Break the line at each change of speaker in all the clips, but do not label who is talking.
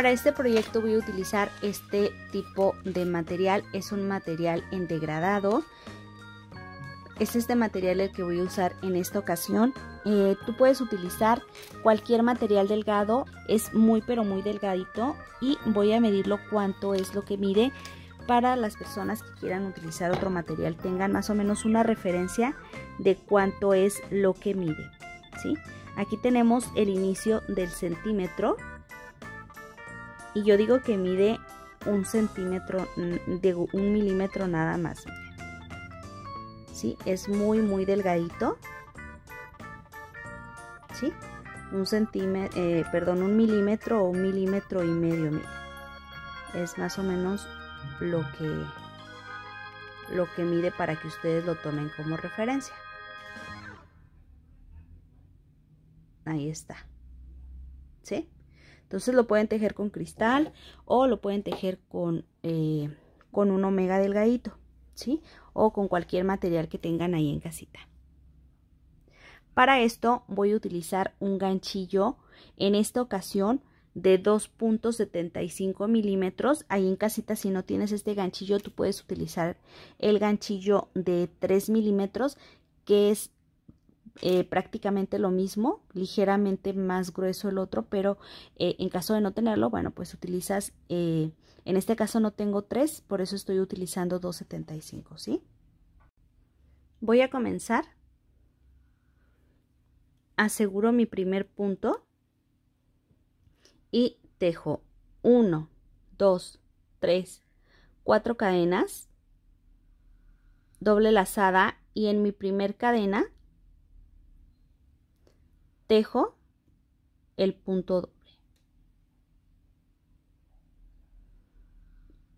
Para este proyecto voy a utilizar este tipo de material, es un material en degradado. Es este material el que voy a usar en esta ocasión. Eh, tú puedes utilizar cualquier material delgado, es muy pero muy delgadito y voy a medirlo cuánto es lo que mide para las personas que quieran utilizar otro material tengan más o menos una referencia de cuánto es lo que mide. ¿sí? Aquí tenemos el inicio del centímetro y yo digo que mide un centímetro, mm, digo un milímetro nada más. ¿Sí? Es muy muy delgadito. ¿Sí? Un centímetro, eh, perdón, un milímetro o un milímetro y medio. Es más o menos lo que, lo que mide para que ustedes lo tomen como referencia. Ahí está. ¿Sí? Entonces lo pueden tejer con cristal o lo pueden tejer con, eh, con un omega delgadito, ¿sí? O con cualquier material que tengan ahí en casita. Para esto voy a utilizar un ganchillo, en esta ocasión de 2.75 milímetros. Ahí en casita, si no tienes este ganchillo, tú puedes utilizar el ganchillo de 3 milímetros, que es eh, prácticamente lo mismo, ligeramente más grueso el otro, pero eh, en caso de no tenerlo, bueno, pues utilizas, eh, en este caso no tengo tres por eso estoy utilizando 2.75, ¿sí? Voy a comenzar. Aseguro mi primer punto y tejo 1, 2, 3, 4 cadenas, doble lazada y en mi primer cadena tejo el punto doble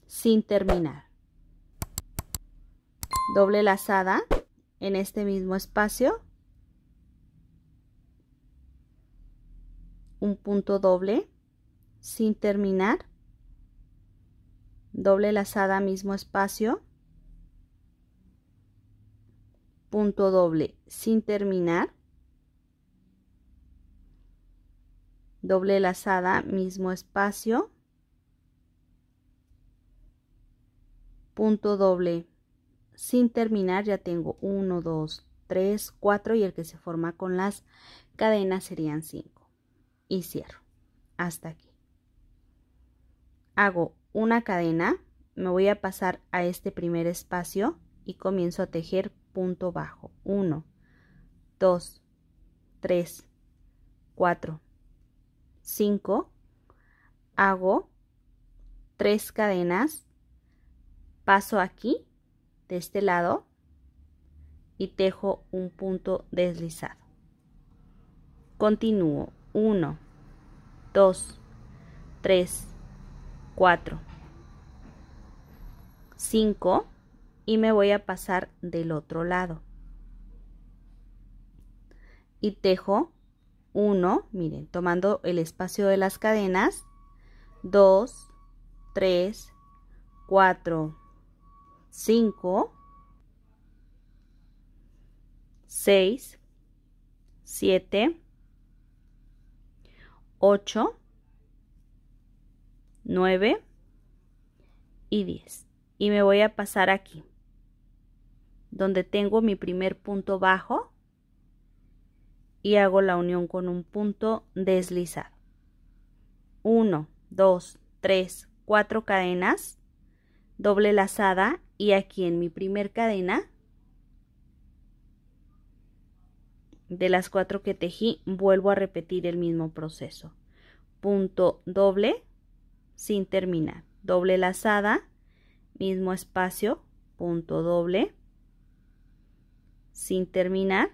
sin terminar doble lazada en este mismo espacio un punto doble sin terminar doble lazada mismo espacio punto doble sin terminar doble lazada, mismo espacio, punto doble sin terminar ya tengo 1, 2, 3, 4 y el que se forma con las cadenas serían 5 y cierro hasta aquí hago una cadena me voy a pasar a este primer espacio y comienzo a tejer punto bajo 1 2 3 4 5, hago 3 cadenas, paso aquí de este lado y tejo un punto deslizado. Continúo 1, 2, 3, 4, 5 y me voy a pasar del otro lado y tejo 1, miren, tomando el espacio de las cadenas, 2, 3, 4, 5, 6, 7, 8, 9 y 10. Y me voy a pasar aquí, donde tengo mi primer punto bajo y hago la unión con un punto deslizado. 1, 2, 3, 4 cadenas, doble lazada y aquí en mi primer cadena de las cuatro que tejí vuelvo a repetir el mismo proceso. Punto doble sin terminar, doble lazada, mismo espacio, punto doble sin terminar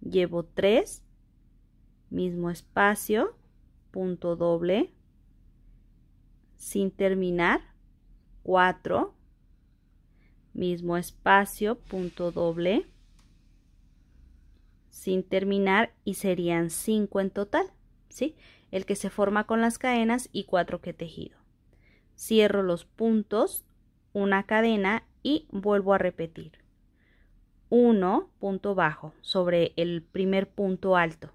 llevo 3, mismo espacio, punto doble, sin terminar, 4, mismo espacio, punto doble, sin terminar y serían 5 en total, ¿sí? El que se forma con las cadenas y 4 que tejido. Cierro los puntos, una cadena y vuelvo a repetir. 1, punto bajo, sobre el primer punto alto.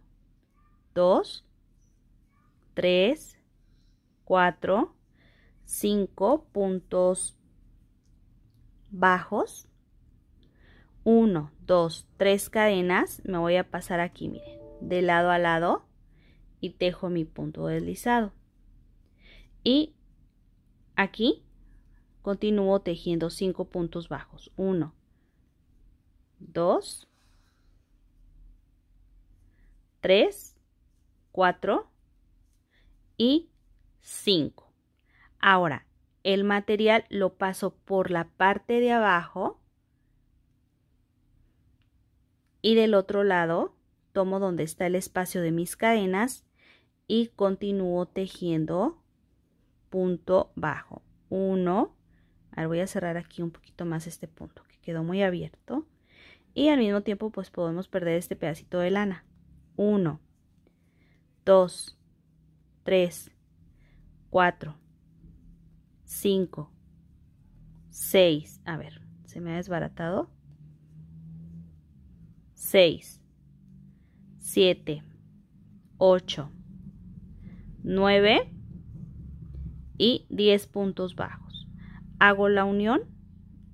2, 3, 4, 5 puntos bajos. 1, 2, 3 cadenas. Me voy a pasar aquí, miren, de lado a lado y tejo mi punto deslizado. Y aquí continúo tejiendo 5 puntos bajos. 1, 2, 3, 4 y 5. Ahora, el material lo paso por la parte de abajo y del otro lado tomo donde está el espacio de mis cadenas y continúo tejiendo punto bajo. 1, ahora voy a cerrar aquí un poquito más este punto que quedó muy abierto y al mismo tiempo pues podemos perder este pedacito de lana. 1, 2, 3, 4, 5, 6, a ver, se me ha desbaratado. 6, 7, 8, 9 y 10 puntos bajos. Hago la unión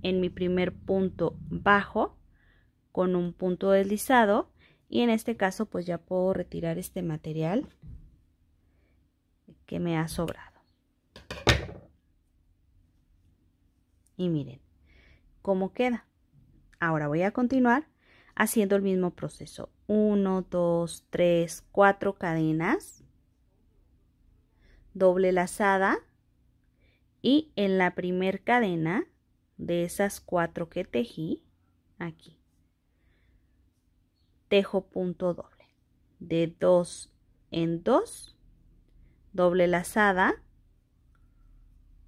en mi primer punto bajo con un punto deslizado y en este caso pues ya puedo retirar este material que me ha sobrado y miren cómo queda ahora voy a continuar haciendo el mismo proceso 1 2 3 4 cadenas doble lazada y en la primer cadena de esas cuatro que tejí aquí tejo punto doble. De 2 en 2, doble lazada,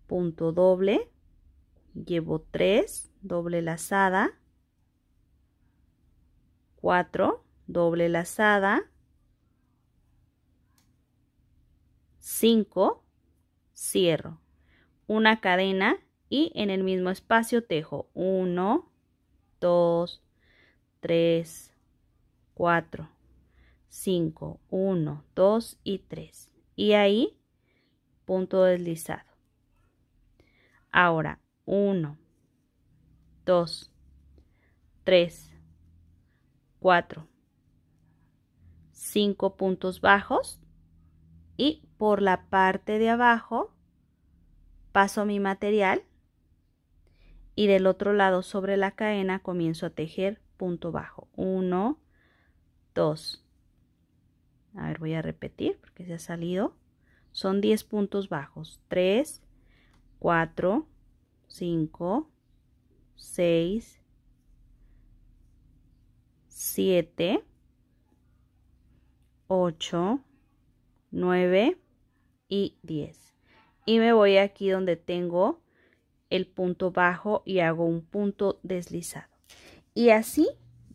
punto doble, llevo 3, doble lazada, 4, doble lazada, 5, cierro, una cadena y en el mismo espacio tejo 1, 2, 3, 4, 5, 1, 2 y 3. Y ahí, punto deslizado. Ahora, 1, 2, 3, 4, 5 puntos bajos y por la parte de abajo paso mi material y del otro lado sobre la cadena comienzo a tejer punto bajo 1 2. A ver, voy a repetir porque se ha salido. Son 10 puntos bajos. 3, 4, 5, 6, 7, 8, 9 y 10. Y me voy aquí donde tengo el punto bajo y hago un punto deslizado. Y así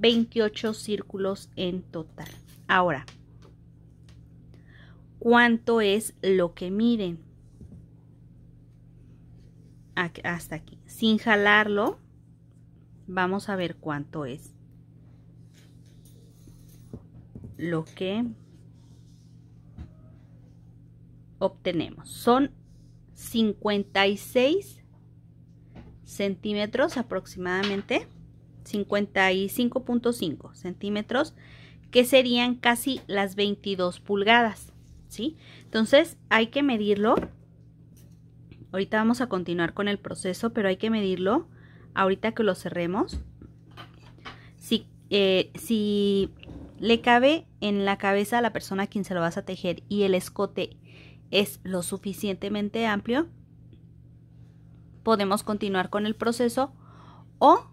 28 círculos en total. Ahora, ¿cuánto es lo que miren Hasta aquí. Sin jalarlo, vamos a ver cuánto es. Lo que obtenemos. Son 56 centímetros aproximadamente 55.5 centímetros, que serían casi las 22 pulgadas, ¿sí? Entonces hay que medirlo. Ahorita vamos a continuar con el proceso, pero hay que medirlo ahorita que lo cerremos. Si, eh, si le cabe en la cabeza a la persona a quien se lo vas a tejer y el escote es lo suficientemente amplio, podemos continuar con el proceso o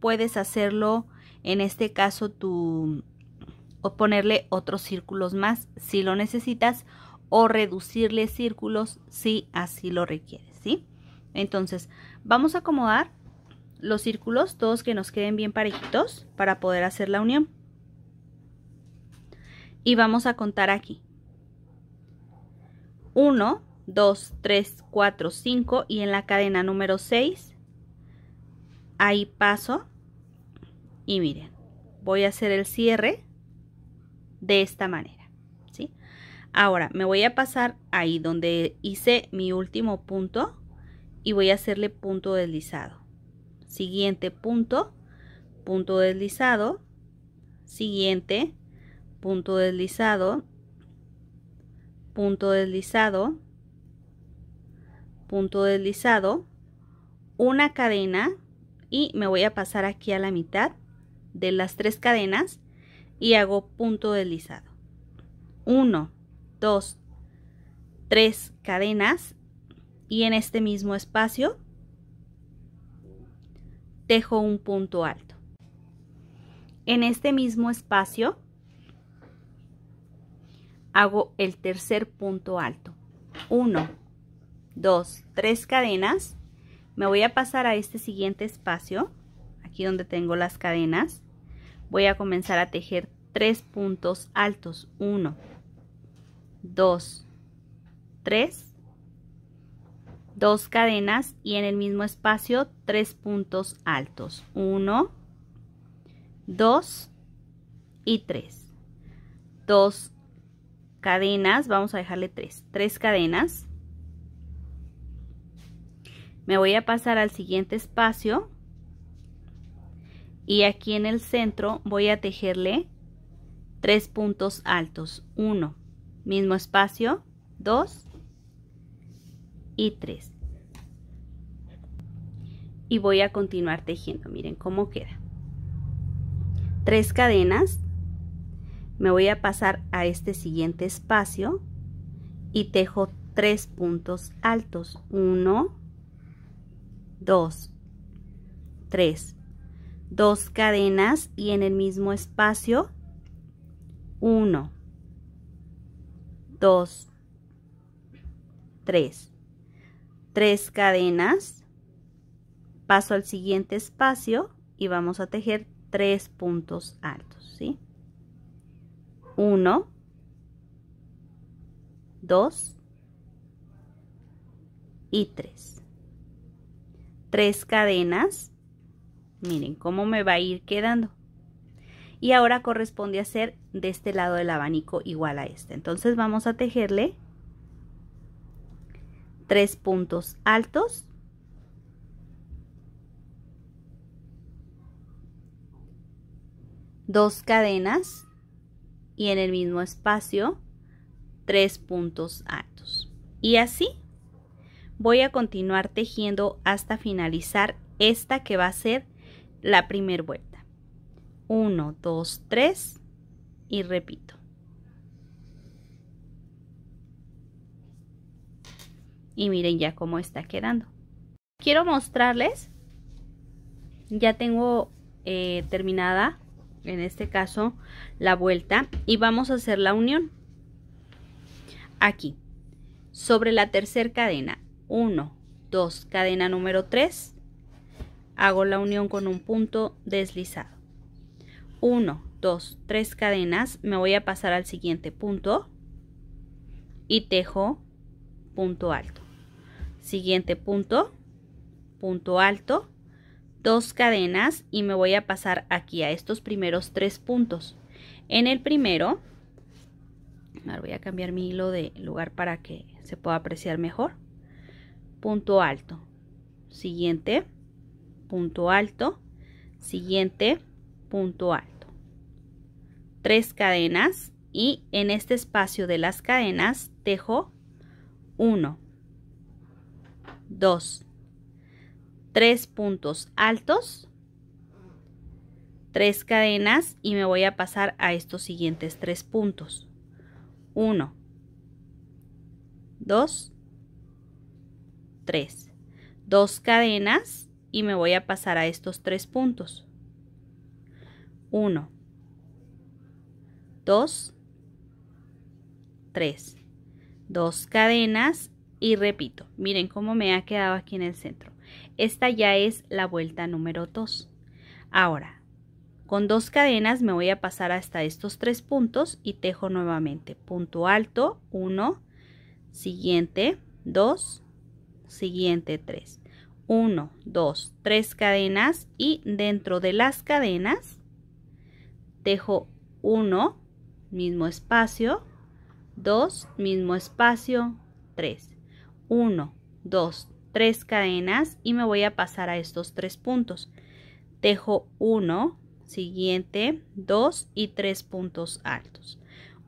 puedes hacerlo, en este caso, tu, o ponerle otros círculos más si lo necesitas o reducirle círculos si así lo requieres, ¿sí? Entonces, vamos a acomodar los círculos, todos que nos queden bien parejitos para poder hacer la unión. Y vamos a contar aquí. 1, 2, 3, 4, 5 y en la cadena número 6 ahí paso y miren voy a hacer el cierre de esta manera ¿sí? ahora me voy a pasar ahí donde hice mi último punto y voy a hacerle punto deslizado siguiente punto punto deslizado siguiente punto deslizado punto deslizado punto deslizado una cadena y me voy a pasar aquí a la mitad de las tres cadenas y hago punto deslizado 1 2 3 cadenas y en este mismo espacio tejo un punto alto en este mismo espacio hago el tercer punto alto 1 2 3 cadenas me voy a pasar a este siguiente espacio aquí donde tengo las cadenas voy a comenzar a tejer tres puntos altos 1 2 3 dos cadenas y en el mismo espacio tres puntos altos 1 2 y 3 dos cadenas vamos a dejarle tres tres cadenas me voy a pasar al siguiente espacio y aquí en el centro voy a tejerle tres puntos altos uno mismo espacio 2 y 3 y voy a continuar tejiendo miren cómo queda tres cadenas me voy a pasar a este siguiente espacio y tejo tres puntos altos uno 2, 3, dos cadenas y en el mismo espacio 1, 2, 3, tres cadenas, paso al siguiente espacio y vamos a tejer tres puntos altos, ¿sí? 1, 2 y 3 tres cadenas. Miren cómo me va a ir quedando. Y ahora corresponde hacer de este lado del abanico igual a este. Entonces vamos a tejerle tres puntos altos. Dos cadenas y en el mismo espacio tres puntos altos. Y así voy a continuar tejiendo hasta finalizar esta que va a ser la primer vuelta 1 2 3 y repito y miren ya cómo está quedando quiero mostrarles ya tengo eh, terminada en este caso la vuelta y vamos a hacer la unión aquí sobre la tercera cadena 1, 2, cadena número 3, hago la unión con un punto deslizado. 1, 2, 3 cadenas, me voy a pasar al siguiente punto y tejo punto alto. Siguiente punto, punto alto, dos cadenas y me voy a pasar aquí a estos primeros tres puntos. En el primero, ahora voy a cambiar mi hilo de lugar para que se pueda apreciar mejor punto alto, siguiente, punto alto, siguiente, punto alto. Tres cadenas y en este espacio de las cadenas tejo 1, 2, tres puntos altos, tres cadenas y me voy a pasar a estos siguientes tres puntos. 1, 2, 3. Dos cadenas y me voy a pasar a estos tres puntos. 1, 2, 3. Dos cadenas y repito, miren cómo me ha quedado aquí en el centro. Esta ya es la vuelta número 2. Ahora, con dos cadenas me voy a pasar hasta estos tres puntos y tejo nuevamente. Punto alto, 1, siguiente, 2, siguiente 3. 1, 2, 3 cadenas y dentro de las cadenas dejo 1, mismo espacio, 2, mismo espacio, 3. 1, 2, 3 cadenas y me voy a pasar a estos tres puntos. Dejo 1, siguiente, 2 y 3 puntos altos.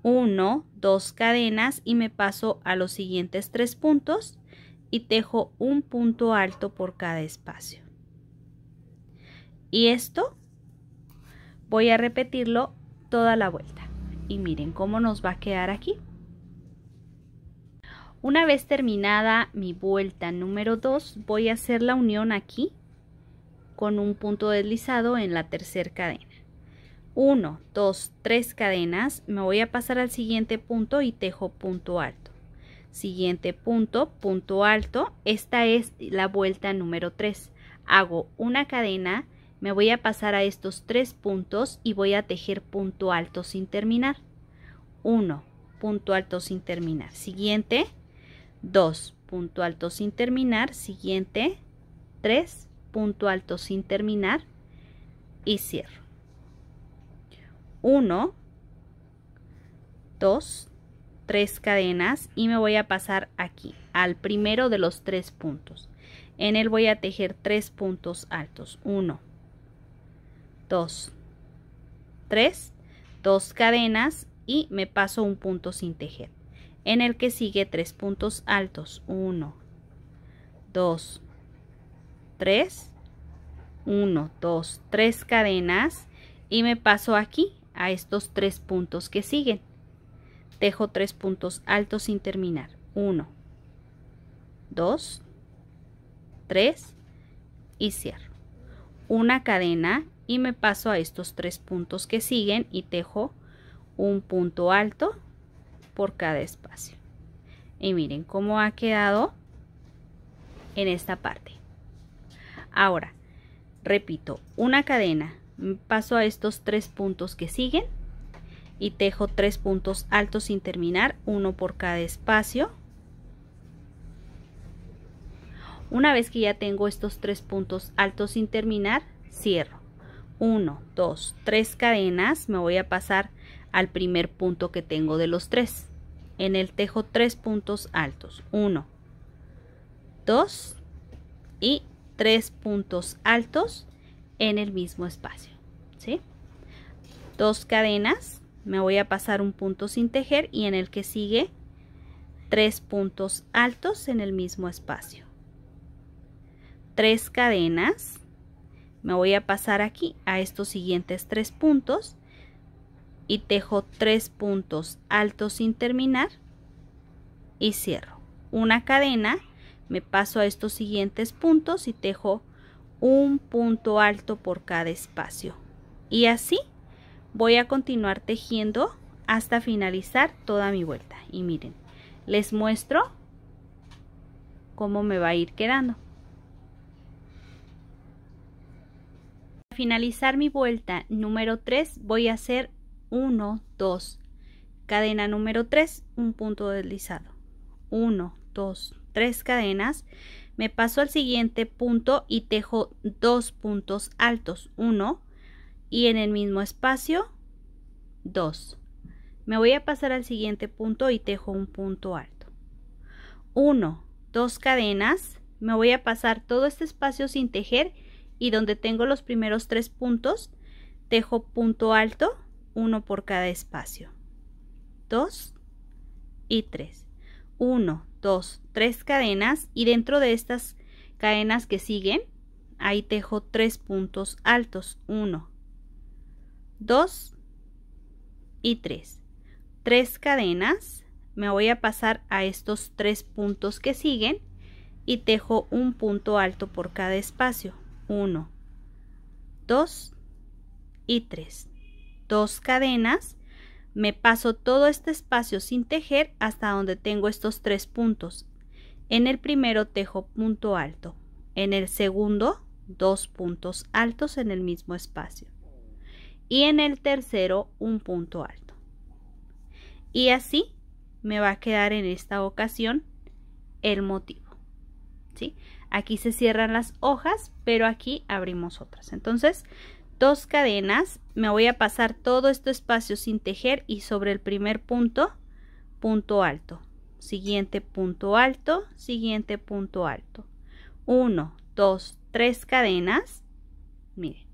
1, 2 cadenas y me paso a los siguientes tres puntos y tejo un punto alto por cada espacio. Y esto voy a repetirlo toda la vuelta. Y miren cómo nos va a quedar aquí. Una vez terminada mi vuelta número 2, voy a hacer la unión aquí con un punto deslizado en la tercera cadena. 1, 2, 3 cadenas, me voy a pasar al siguiente punto y tejo punto alto. Siguiente punto, punto alto. Esta es la vuelta número 3. Hago una cadena, me voy a pasar a estos tres puntos y voy a tejer punto alto sin terminar. 1, punto alto sin terminar. Siguiente. 2, punto alto sin terminar. Siguiente. 3, punto alto sin terminar. Y cierro. 1, 2, tres cadenas y me voy a pasar aquí al primero de los tres puntos en él voy a tejer tres puntos altos 1 2 3 dos cadenas y me paso un punto sin tejer en el que sigue tres puntos altos 1 2 3 1 2 3 cadenas y me paso aquí a estos tres puntos que siguen Tejo tres puntos altos sin terminar. 1, 2, 3 y cierro. Una cadena y me paso a estos tres puntos que siguen y tejo un punto alto por cada espacio. Y miren cómo ha quedado en esta parte. Ahora, repito, una cadena, paso a estos tres puntos que siguen y tejo tres puntos altos sin terminar, uno por cada espacio. Una vez que ya tengo estos tres puntos altos sin terminar, cierro. 1, dos tres cadenas, me voy a pasar al primer punto que tengo de los tres. En el tejo tres puntos altos. 1, 2 y tres puntos altos en el mismo espacio. ¿sí? Dos cadenas, me voy a pasar un punto sin tejer y en el que sigue tres puntos altos en el mismo espacio tres cadenas me voy a pasar aquí a estos siguientes tres puntos y tejo tres puntos altos sin terminar y cierro una cadena me paso a estos siguientes puntos y tejo un punto alto por cada espacio y así voy a continuar tejiendo hasta finalizar toda mi vuelta y miren les muestro cómo me va a ir quedando Para finalizar mi vuelta número 3 voy a hacer 1 2 cadena número 3 un punto deslizado 1 2 3 cadenas me paso al siguiente punto y tejo dos puntos altos 1 y en el mismo espacio 2. Me voy a pasar al siguiente punto y tejo un punto alto. 1, 2 cadenas, me voy a pasar todo este espacio sin tejer y donde tengo los primeros tres puntos, tejo punto alto, uno por cada espacio. 2 y 3. 1, 2, 3 cadenas y dentro de estas cadenas que siguen, ahí tejo tres puntos altos, 1, 2 y 3. 3 cadenas, me voy a pasar a estos tres puntos que siguen y tejo un punto alto por cada espacio. 1, 2 y 3. 2 cadenas, me paso todo este espacio sin tejer hasta donde tengo estos tres puntos. En el primero tejo punto alto, en el segundo dos puntos altos en el mismo espacio y en el tercero un punto alto. Y así me va a quedar en esta ocasión el motivo. ¿sí? Aquí se cierran las hojas, pero aquí abrimos otras. Entonces, dos cadenas, me voy a pasar todo este espacio sin tejer y sobre el primer punto, punto alto. Siguiente punto alto, siguiente punto alto. 1, dos tres cadenas. Miren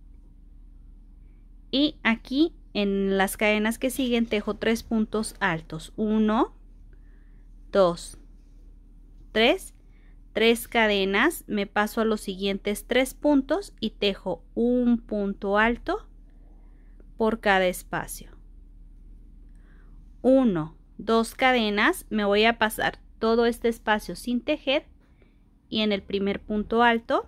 y aquí en las cadenas que siguen tejo tres puntos altos 1 2 3 tres cadenas me paso a los siguientes tres puntos y tejo un punto alto por cada espacio 1 dos cadenas me voy a pasar todo este espacio sin tejer y en el primer punto alto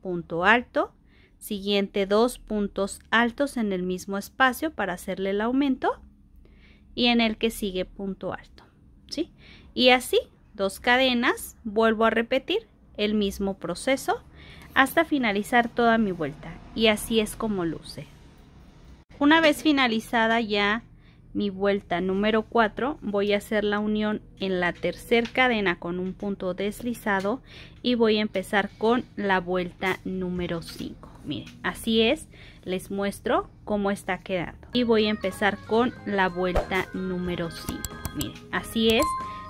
punto alto Siguiente, dos puntos altos en el mismo espacio para hacerle el aumento. Y en el que sigue punto alto. ¿sí? Y así, dos cadenas, vuelvo a repetir el mismo proceso hasta finalizar toda mi vuelta. Y así es como luce. Una vez finalizada ya mi vuelta número 4 voy a hacer la unión en la tercera cadena con un punto deslizado y voy a empezar con la vuelta número 5 miren así es les muestro cómo está quedando y voy a empezar con la vuelta número 5 miren así es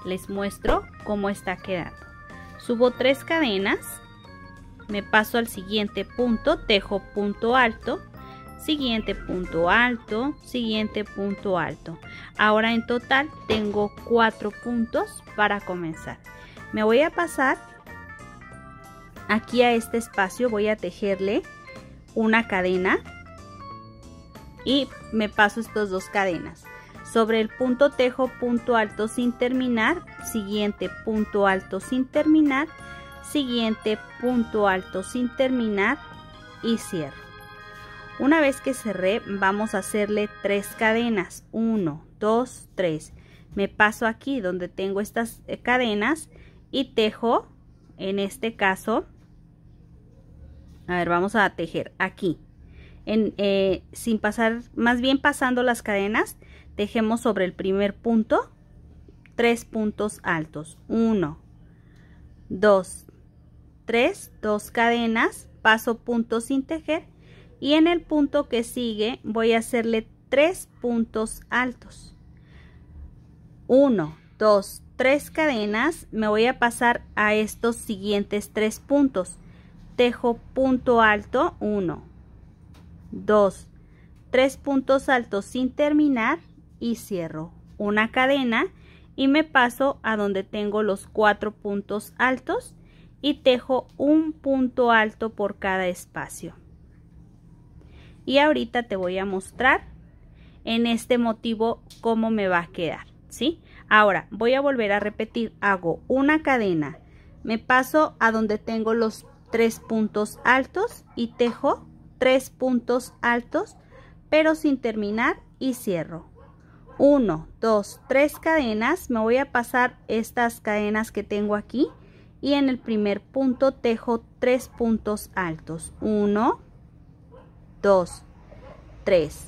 les muestro cómo está quedando subo tres cadenas me paso al siguiente punto tejo punto alto siguiente punto alto siguiente punto alto ahora en total tengo cuatro puntos para comenzar me voy a pasar aquí a este espacio voy a tejerle una cadena y me paso estos dos cadenas sobre el punto tejo punto alto sin terminar siguiente punto alto sin terminar siguiente punto alto sin terminar y cierro una vez que cerré vamos a hacerle tres cadenas 1 2 3 me paso aquí donde tengo estas eh, cadenas y tejo en este caso a ver, vamos a tejer aquí. Eh, sin pasar, más bien pasando las cadenas, tejemos sobre el primer punto tres puntos altos. Uno, dos, tres, dos cadenas, paso punto sin tejer y en el punto que sigue voy a hacerle tres puntos altos. Uno, dos, tres cadenas, me voy a pasar a estos siguientes tres puntos tejo punto alto 1 2 3 puntos altos sin terminar y cierro una cadena y me paso a donde tengo los cuatro puntos altos y tejo un punto alto por cada espacio y ahorita te voy a mostrar en este motivo cómo me va a quedar ¿sí? ahora voy a volver a repetir hago una cadena me paso a donde tengo los tres puntos altos y tejo tres puntos altos pero sin terminar y cierro 1 2 3 cadenas me voy a pasar estas cadenas que tengo aquí y en el primer punto tejo tres puntos altos 1 2 3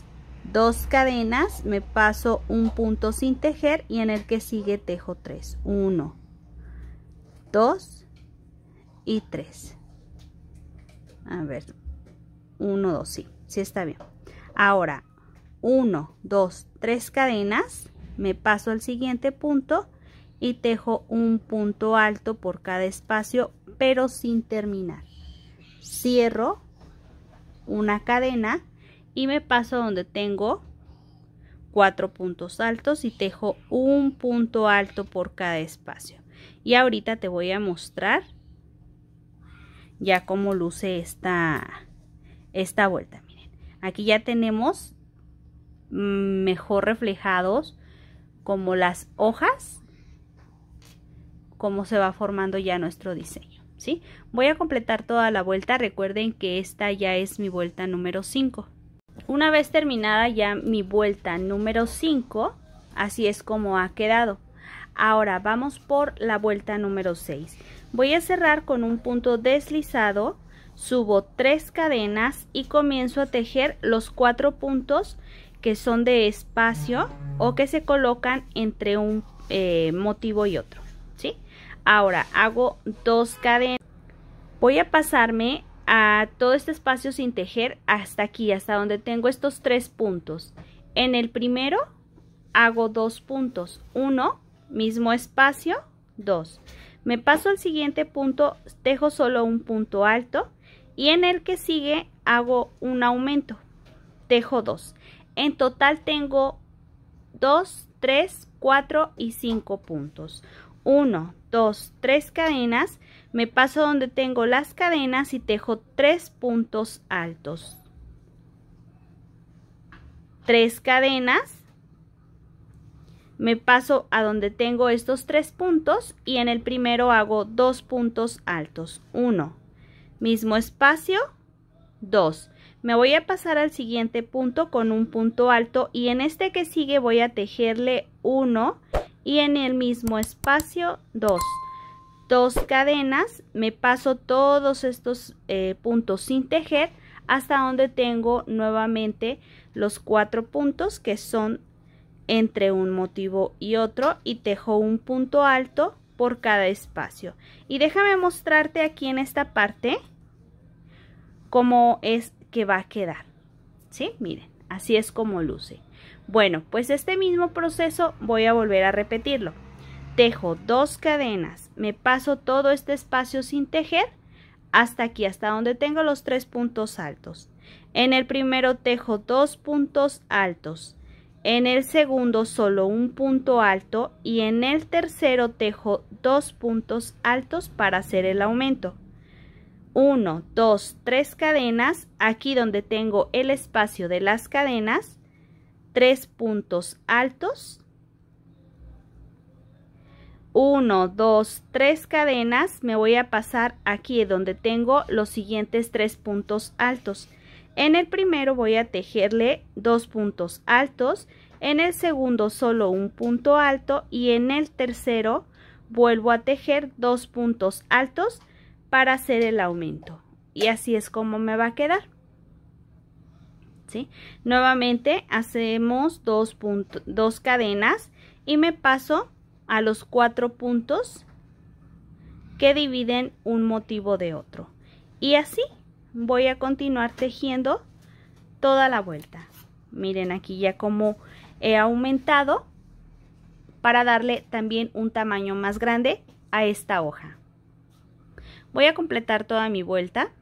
dos cadenas me paso un punto sin tejer y en el que sigue tejo 3 1 2 y 3 a ver. 1, 2, sí. Sí está bien. Ahora, 1, 2, tres cadenas. Me paso al siguiente punto y tejo un punto alto por cada espacio, pero sin terminar. Cierro una cadena y me paso donde tengo cuatro puntos altos y tejo un punto alto por cada espacio. Y ahorita te voy a mostrar ya cómo luce esta, esta vuelta. Miren, aquí ya tenemos mm, mejor reflejados como las hojas, cómo se va formando ya nuestro diseño. ¿sí? Voy a completar toda la vuelta, recuerden que esta ya es mi vuelta número 5. Una vez terminada ya mi vuelta número 5, así es como ha quedado. Ahora vamos por la vuelta número 6. Voy a cerrar con un punto deslizado, subo tres cadenas y comienzo a tejer los cuatro puntos que son de espacio o que se colocan entre un eh, motivo y otro. ¿sí? Ahora hago dos cadenas. Voy a pasarme a todo este espacio sin tejer hasta aquí, hasta donde tengo estos tres puntos. En el primero hago dos puntos, uno, mismo espacio, dos. Me paso al siguiente punto, dejo solo un punto alto y en el que sigue hago un aumento, dejo dos. En total tengo 2, 3, 4 y 5 puntos. 1, 2, 3 cadenas. Me paso donde tengo las cadenas y tejo 3 puntos altos. 3 cadenas me paso a donde tengo estos tres puntos y en el primero hago dos puntos altos. Uno, mismo espacio, dos. Me voy a pasar al siguiente punto con un punto alto y en este que sigue voy a tejerle uno y en el mismo espacio dos. Dos cadenas, me paso todos estos eh, puntos sin tejer hasta donde tengo nuevamente los cuatro puntos que son entre un motivo y otro y tejo un punto alto por cada espacio. Y déjame mostrarte aquí en esta parte cómo es que va a quedar. ¿Sí? Miren, así es como luce. Bueno, pues este mismo proceso voy a volver a repetirlo. Tejo dos cadenas, me paso todo este espacio sin tejer hasta aquí, hasta donde tengo los tres puntos altos. En el primero tejo dos puntos altos en el segundo solo un punto alto y en el tercero tejo dos puntos altos para hacer el aumento. 1, 2, 3 cadenas, aquí donde tengo el espacio de las cadenas, tres puntos altos, 1, 2, 3 cadenas, me voy a pasar aquí donde tengo los siguientes tres puntos altos, en el primero voy a tejerle dos puntos altos, en el segundo solo un punto alto y en el tercero vuelvo a tejer dos puntos altos para hacer el aumento. Y así es como me va a quedar. ¿Sí? Nuevamente hacemos dos, dos cadenas y me paso a los cuatro puntos que dividen un motivo de otro. Y así voy a continuar tejiendo toda la vuelta miren aquí ya como he aumentado para darle también un tamaño más grande a esta hoja voy a completar toda mi vuelta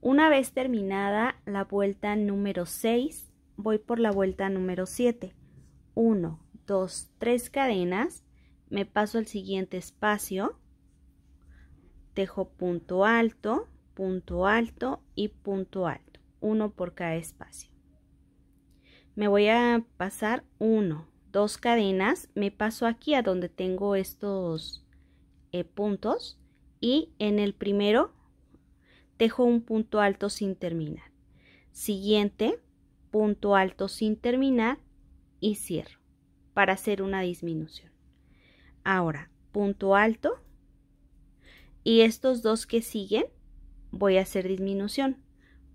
una vez terminada la vuelta número 6 voy por la vuelta número 7 1 2 3 cadenas me paso al siguiente espacio tejo punto alto punto alto y punto alto, uno por cada espacio. Me voy a pasar uno, dos cadenas, me paso aquí a donde tengo estos eh, puntos y en el primero dejo un punto alto sin terminar. Siguiente, punto alto sin terminar y cierro para hacer una disminución. Ahora, punto alto y estos dos que siguen voy a hacer disminución.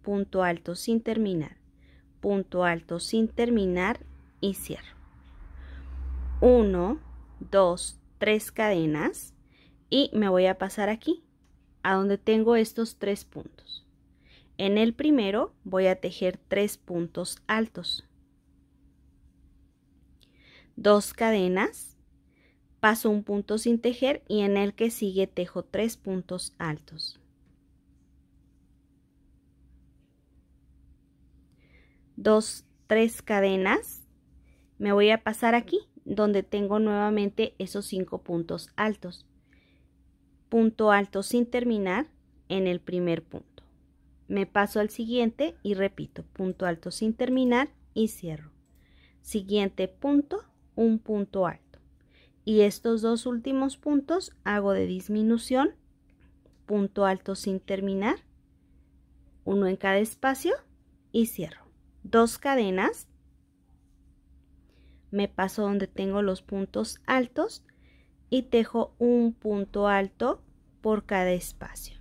Punto alto sin terminar. Punto alto sin terminar y cierro. 1, 2, 3 cadenas y me voy a pasar aquí, a donde tengo estos tres puntos. En el primero voy a tejer tres puntos altos. Dos cadenas, paso un punto sin tejer y en el que sigue tejo tres puntos altos. dos, tres cadenas, me voy a pasar aquí donde tengo nuevamente esos cinco puntos altos. Punto alto sin terminar en el primer punto. Me paso al siguiente y repito, punto alto sin terminar y cierro. Siguiente punto, un punto alto. Y estos dos últimos puntos hago de disminución, punto alto sin terminar, uno en cada espacio y cierro dos cadenas, me paso donde tengo los puntos altos y tejo un punto alto por cada espacio.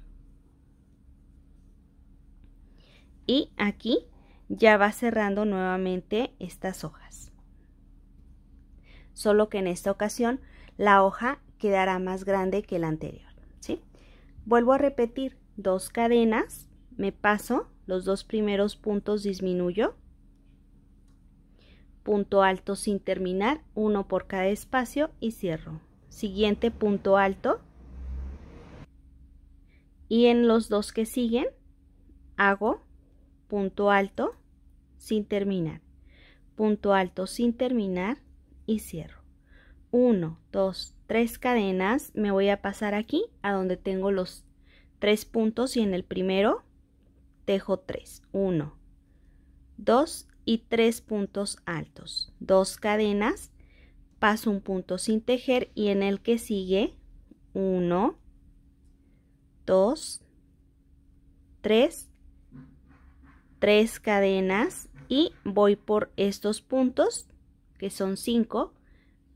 Y aquí ya va cerrando nuevamente estas hojas. Solo que en esta ocasión la hoja quedará más grande que la anterior. ¿sí? Vuelvo a repetir dos cadenas, me paso los dos primeros puntos disminuyo, punto alto sin terminar, uno por cada espacio y cierro. Siguiente punto alto y en los dos que siguen hago punto alto sin terminar, punto alto sin terminar y cierro. 1, 2, tres cadenas, me voy a pasar aquí a donde tengo los tres puntos y en el primero tejo 3, 1, 2 y 3 puntos altos, 2 cadenas, paso un punto sin tejer y en el que sigue 1, 2, 3, 3 cadenas y voy por estos puntos que son 5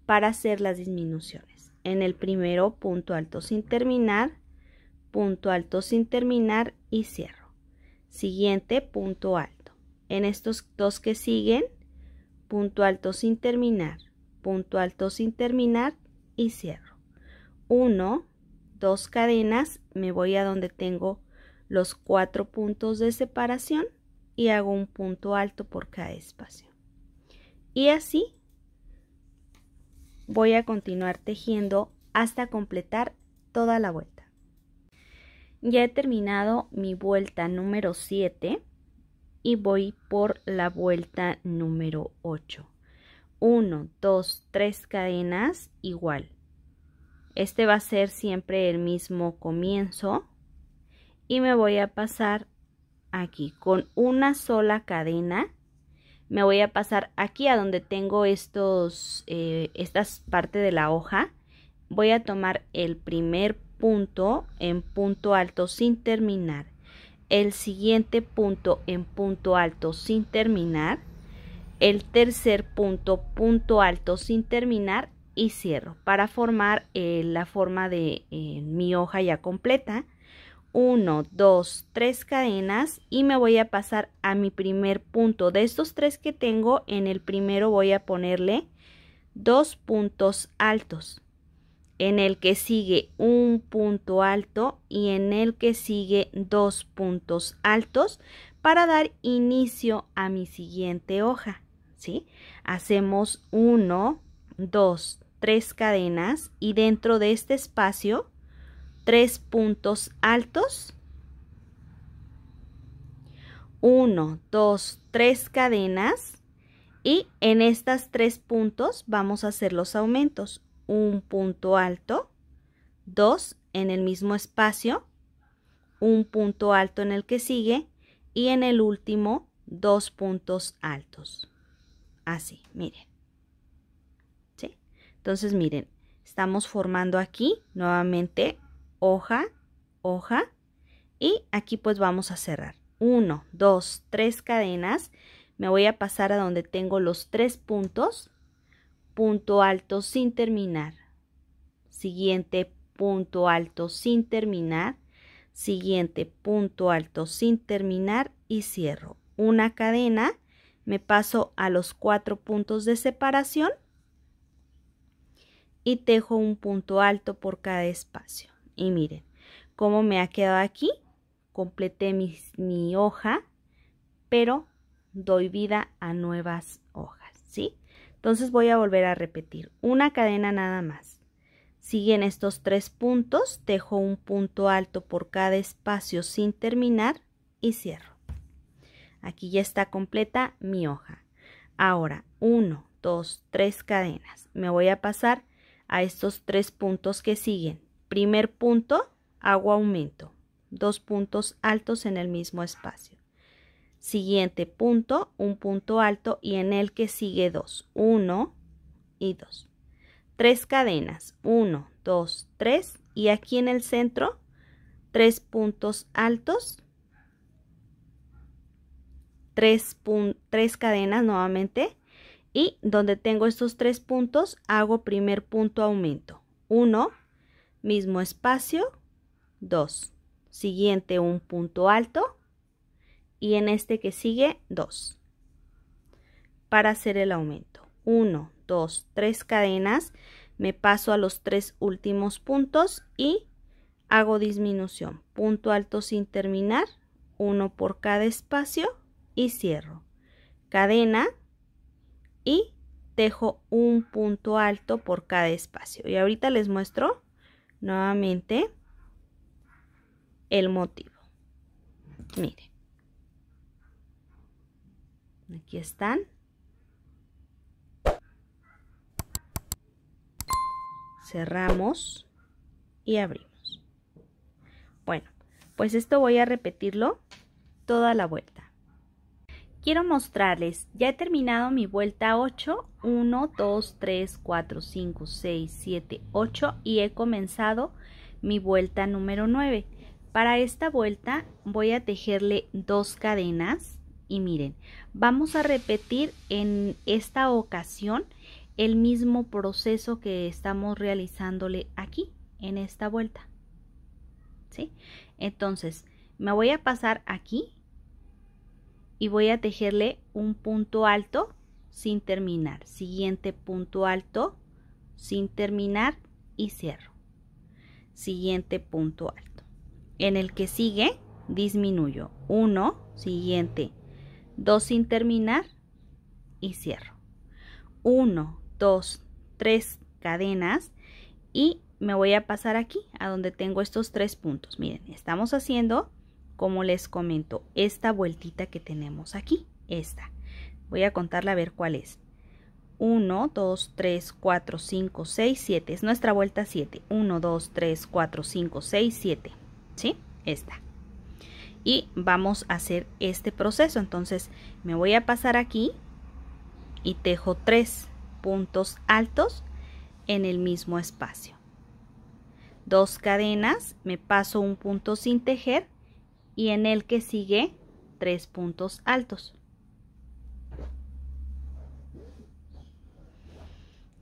para hacer las disminuciones. En el primero punto alto sin terminar, punto alto sin terminar y cierro. Siguiente punto alto. En estos dos que siguen, punto alto sin terminar, punto alto sin terminar y cierro. uno dos cadenas, me voy a donde tengo los cuatro puntos de separación y hago un punto alto por cada espacio. Y así voy a continuar tejiendo hasta completar toda la vuelta. Ya he terminado mi vuelta número 7 y voy por la vuelta número 8. 1, 2, 3 cadenas igual. Este va a ser siempre el mismo comienzo y me voy a pasar aquí con una sola cadena me voy a pasar aquí a donde tengo estos eh, estas partes de la hoja voy a tomar el primer punto en punto alto sin terminar, el siguiente punto en punto alto sin terminar, el tercer punto punto alto sin terminar y cierro para formar eh, la forma de eh, mi hoja ya completa. 1, 2, 3 cadenas y me voy a pasar a mi primer punto. De estos tres que tengo, en el primero voy a ponerle dos puntos altos en el que sigue un punto alto y en el que sigue dos puntos altos para dar inicio a mi siguiente hoja. ¿sí? Hacemos 1, 2, 3 cadenas y dentro de este espacio tres puntos altos. 1, 2, 3 cadenas y en estas tres puntos vamos a hacer los aumentos un punto alto, dos en el mismo espacio, un punto alto en el que sigue y en el último dos puntos altos. Así, miren. Entonces, miren, estamos formando aquí nuevamente hoja, hoja y aquí pues vamos a cerrar. uno dos tres cadenas. Me voy a pasar a donde tengo los tres puntos punto alto sin terminar, siguiente punto alto sin terminar, siguiente punto alto sin terminar y cierro. Una cadena, me paso a los cuatro puntos de separación y tejo un punto alto por cada espacio. Y miren cómo me ha quedado aquí. Completé mi, mi hoja, pero doy vida a nuevas hojas, ¿sí? Entonces voy a volver a repetir una cadena nada más. Siguen estos tres puntos, dejo un punto alto por cada espacio sin terminar y cierro. Aquí ya está completa mi hoja. Ahora, 1, 2, 3 cadenas. Me voy a pasar a estos tres puntos que siguen. Primer punto, hago aumento. Dos puntos altos en el mismo espacio. Siguiente punto, un punto alto y en el que sigue dos uno y dos Tres cadenas, uno dos tres y aquí en el centro tres puntos altos, tres, tres cadenas nuevamente y donde tengo estos tres puntos hago primer punto aumento. uno mismo espacio, dos siguiente un punto alto y en este que sigue 2 para hacer el aumento 1 2 3 cadenas me paso a los tres últimos puntos y hago disminución punto alto sin terminar uno por cada espacio y cierro cadena y tejo un punto alto por cada espacio y ahorita les muestro nuevamente el motivo miren Aquí están. Cerramos y abrimos. Bueno, pues esto voy a repetirlo toda la vuelta. Quiero mostrarles, ya he terminado mi vuelta 8, 1, 2, 3, 4, 5, 6, 7, 8 y he comenzado mi vuelta número 9. Para esta vuelta voy a tejerle dos cadenas y miren, vamos a repetir en esta ocasión el mismo proceso que estamos realizándole aquí, en esta vuelta. ¿Sí? Entonces, me voy a pasar aquí y voy a tejerle un punto alto sin terminar. Siguiente punto alto sin terminar y cierro. Siguiente punto alto. En el que sigue, disminuyo. uno. siguiente dos sin terminar y cierro. 1, 2, 3 cadenas y me voy a pasar aquí a donde tengo estos tres puntos. Miren, estamos haciendo, como les comento, esta vueltita que tenemos aquí, esta. Voy a contarla a ver cuál es. 1, 2, 3, 4, 5, 6, 7. Es nuestra vuelta 7. 1, 2, 3, 4, 5, 6, 7. ¿Sí? Esta y vamos a hacer este proceso. Entonces me voy a pasar aquí y tejo tres puntos altos en el mismo espacio. Dos cadenas, me paso un punto sin tejer y en el que sigue tres puntos altos.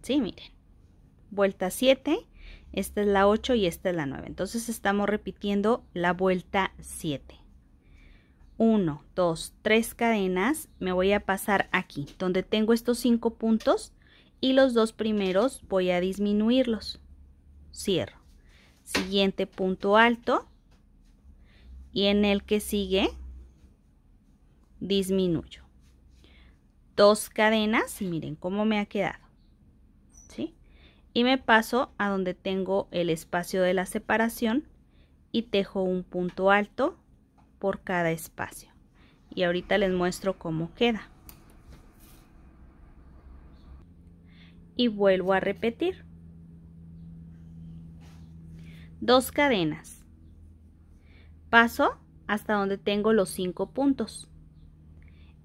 Sí, miren. Vuelta 7, esta es la 8 y esta es la 9. Entonces estamos repitiendo la vuelta 7. 1, 2, 3 cadenas, me voy a pasar aquí, donde tengo estos 5 puntos y los dos primeros voy a disminuirlos. Cierro. Siguiente punto alto y en el que sigue disminuyo. Dos cadenas miren cómo me ha quedado. ¿Sí? Y me paso a donde tengo el espacio de la separación y tejo un punto alto por cada espacio y ahorita les muestro cómo queda y vuelvo a repetir dos cadenas paso hasta donde tengo los cinco puntos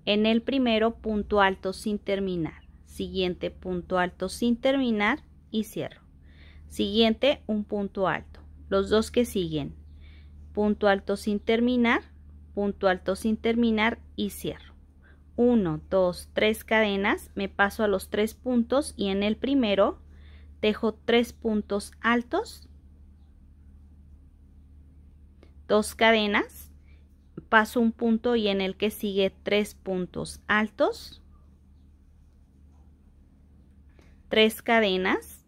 en el primero punto alto sin terminar siguiente punto alto sin terminar y cierro siguiente un punto alto los dos que siguen punto alto sin terminar, punto alto sin terminar y cierro. 1, 2, 3 cadenas, me paso a los tres puntos y en el primero dejo tres puntos altos, dos cadenas, paso un punto y en el que sigue tres puntos altos, tres cadenas,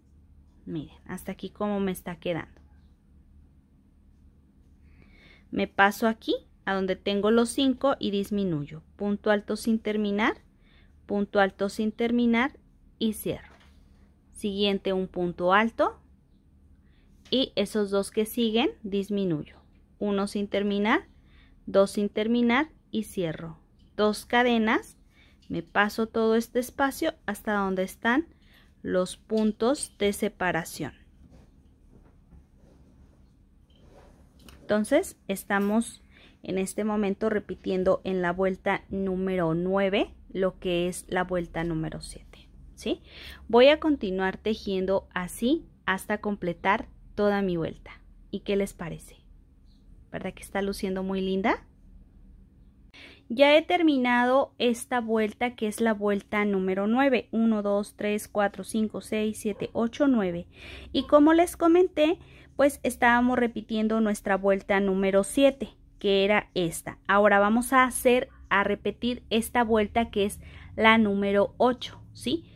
miren hasta aquí como me está quedando me paso aquí a donde tengo los 5 y disminuyo. Punto alto sin terminar, punto alto sin terminar y cierro. Siguiente un punto alto y esos dos que siguen disminuyo. Uno sin terminar, dos sin terminar y cierro. Dos cadenas, me paso todo este espacio hasta donde están los puntos de separación. Entonces estamos en este momento repitiendo en la vuelta número 9 lo que es la vuelta número 7. Voy a continuar tejiendo así hasta completar toda mi vuelta. ¿Y qué les parece? ¿Verdad que está luciendo muy linda? Ya he terminado esta vuelta que es la vuelta número 9. 1, 2, 3, 4, 5, 6, 7, 8, 9. Y como les comenté, pues estábamos repitiendo nuestra vuelta número 7, que era esta. Ahora vamos a hacer, a repetir esta vuelta que es la número 8, ¿sí?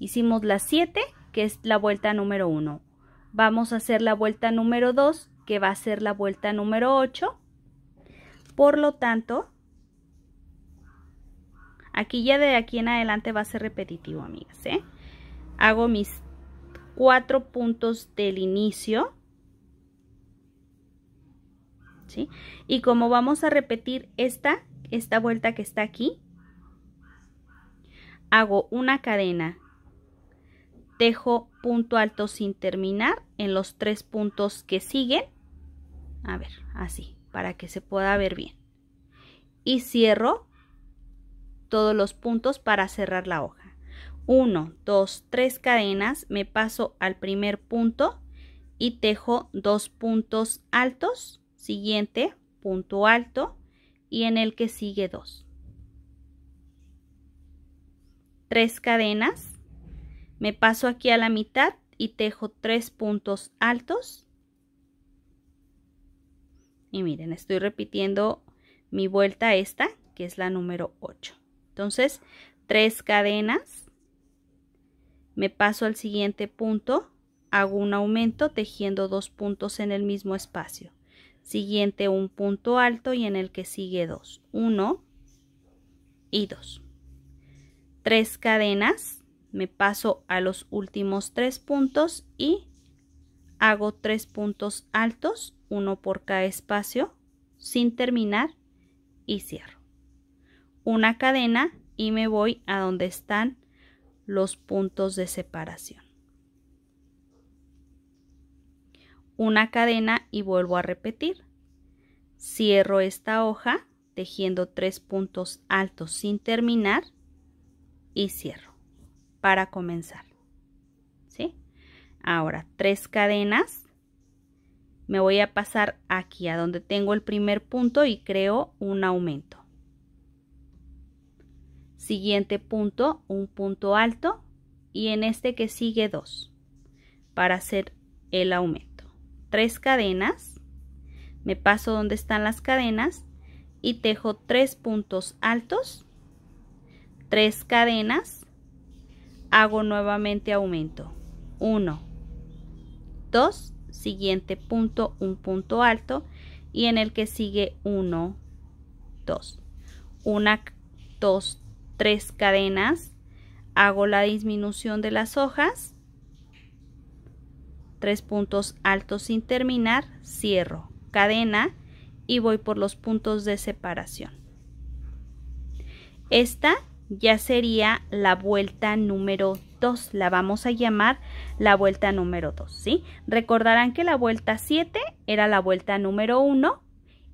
Hicimos la 7, que es la vuelta número 1. Vamos a hacer la vuelta número 2, que va a ser la vuelta número 8. Por lo tanto, aquí ya de aquí en adelante va a ser repetitivo, amigas, ¿eh? Hago mis cuatro puntos del inicio y como vamos a repetir esta, esta vuelta que está aquí, hago una cadena, tejo punto alto sin terminar en los tres puntos que siguen, a ver, así, para que se pueda ver bien, y cierro todos los puntos para cerrar la hoja. 1, 2, tres cadenas, me paso al primer punto y tejo dos puntos altos siguiente punto alto y en el que sigue 2. tres cadenas, me paso aquí a la mitad y tejo tres puntos altos. Y miren, estoy repitiendo mi vuelta esta, que es la número 8. Entonces, tres cadenas, me paso al siguiente punto, hago un aumento tejiendo dos puntos en el mismo espacio siguiente un punto alto y en el que sigue dos, uno y dos. Tres cadenas, me paso a los últimos tres puntos y hago tres puntos altos, uno por cada espacio, sin terminar y cierro. Una cadena y me voy a donde están los puntos de separación. una cadena y vuelvo a repetir. Cierro esta hoja tejiendo tres puntos altos sin terminar y cierro para comenzar. Ahora, tres cadenas. Me voy a pasar aquí a donde tengo el primer punto y creo un aumento. Siguiente punto, un punto alto y en este que sigue dos para hacer el aumento tres cadenas, me paso donde están las cadenas y tejo tres puntos altos, tres cadenas, hago nuevamente aumento, 1, 2, siguiente punto, un punto alto y en el que sigue 1, 2, 1, 2, 3 cadenas, hago la disminución de las hojas, tres puntos altos sin terminar, cierro, cadena y voy por los puntos de separación. Esta ya sería la vuelta número 2, la vamos a llamar la vuelta número 2, ¿sí? Recordarán que la vuelta 7 era la vuelta número 1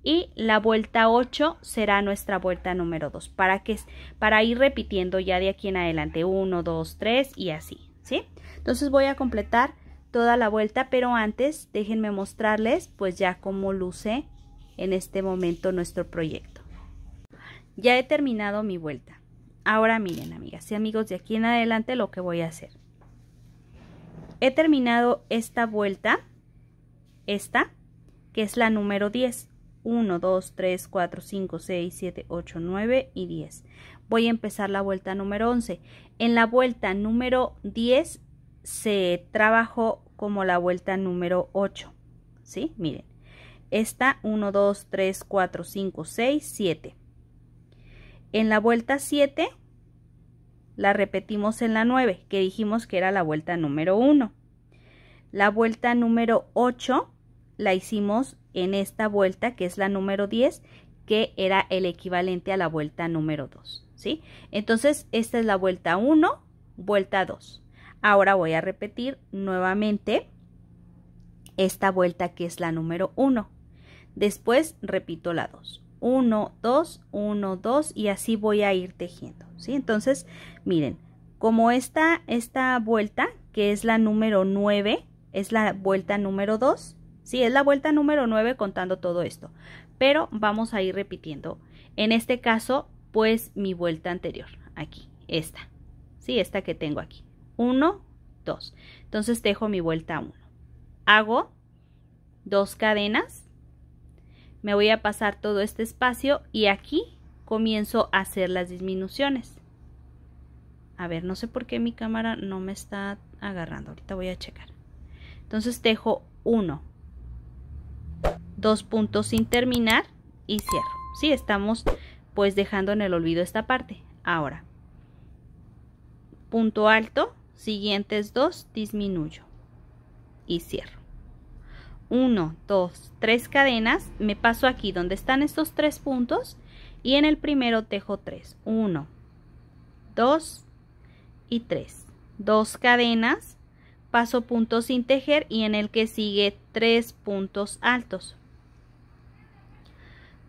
y la vuelta 8 será nuestra vuelta número 2, para, que, para ir repitiendo ya de aquí en adelante 1, 2, 3 y así, ¿sí? Entonces voy a completar toda la vuelta, pero antes déjenme mostrarles pues ya cómo luce en este momento nuestro proyecto. Ya he terminado mi vuelta. Ahora miren amigas y amigos, de aquí en adelante lo que voy a hacer. He terminado esta vuelta, esta, que es la número 10. 1, 2, 3, 4, 5, 6, 7, 8, 9 y 10. Voy a empezar la vuelta número 11. En la vuelta número 10 se trabajó como la vuelta número 8. ¿Sí? Miren. Esta 1, 2, 3, 4, 5, 6, 7. En la vuelta 7 la repetimos en la 9, que dijimos que era la vuelta número 1. La vuelta número 8 la hicimos en esta vuelta, que es la número 10, que era el equivalente a la vuelta número 2, ¿sí? Entonces, esta es la vuelta 1, vuelta 2. Ahora voy a repetir nuevamente esta vuelta que es la número 1. Después repito la 2. 1, 2, 1, 2 y así voy a ir tejiendo. ¿sí? Entonces, miren, como esta, esta vuelta que es la número 9, es la vuelta número 2. Sí, es la vuelta número 9 contando todo esto. Pero vamos a ir repitiendo. En este caso, pues mi vuelta anterior, aquí, esta. Sí, esta que tengo aquí. 1, 2. Entonces dejo mi vuelta 1. Hago dos cadenas. Me voy a pasar todo este espacio y aquí comienzo a hacer las disminuciones. A ver, no sé por qué mi cámara no me está agarrando. Ahorita voy a checar. Entonces dejo 1. Dos puntos sin terminar y cierro. Sí, estamos pues dejando en el olvido esta parte. Ahora, punto alto, siguientes dos disminuyo y cierro 1 2 3 cadenas me paso aquí donde están estos tres puntos y en el primero tejo 3 1 2 y 3 2 cadenas paso punto sin tejer y en el que sigue tres puntos altos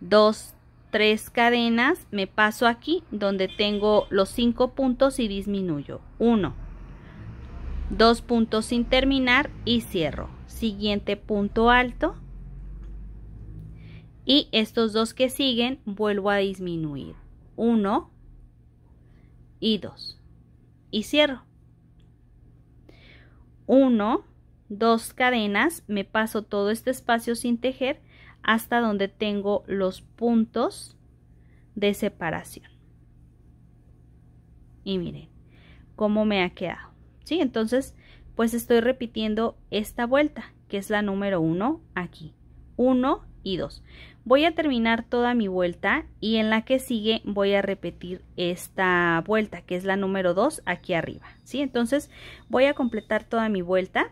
2 3 cadenas me paso aquí donde tengo los cinco puntos y disminuyo 1 dos puntos sin terminar y cierro siguiente punto alto y estos dos que siguen vuelvo a disminuir uno y dos y cierro uno dos cadenas me paso todo este espacio sin tejer hasta donde tengo los puntos de separación y miren cómo me ha quedado entonces, pues estoy repitiendo esta vuelta, que es la número 1 aquí. 1 y 2. Voy a terminar toda mi vuelta y en la que sigue voy a repetir esta vuelta, que es la número 2 aquí arriba, ¿sí? Entonces, voy a completar toda mi vuelta.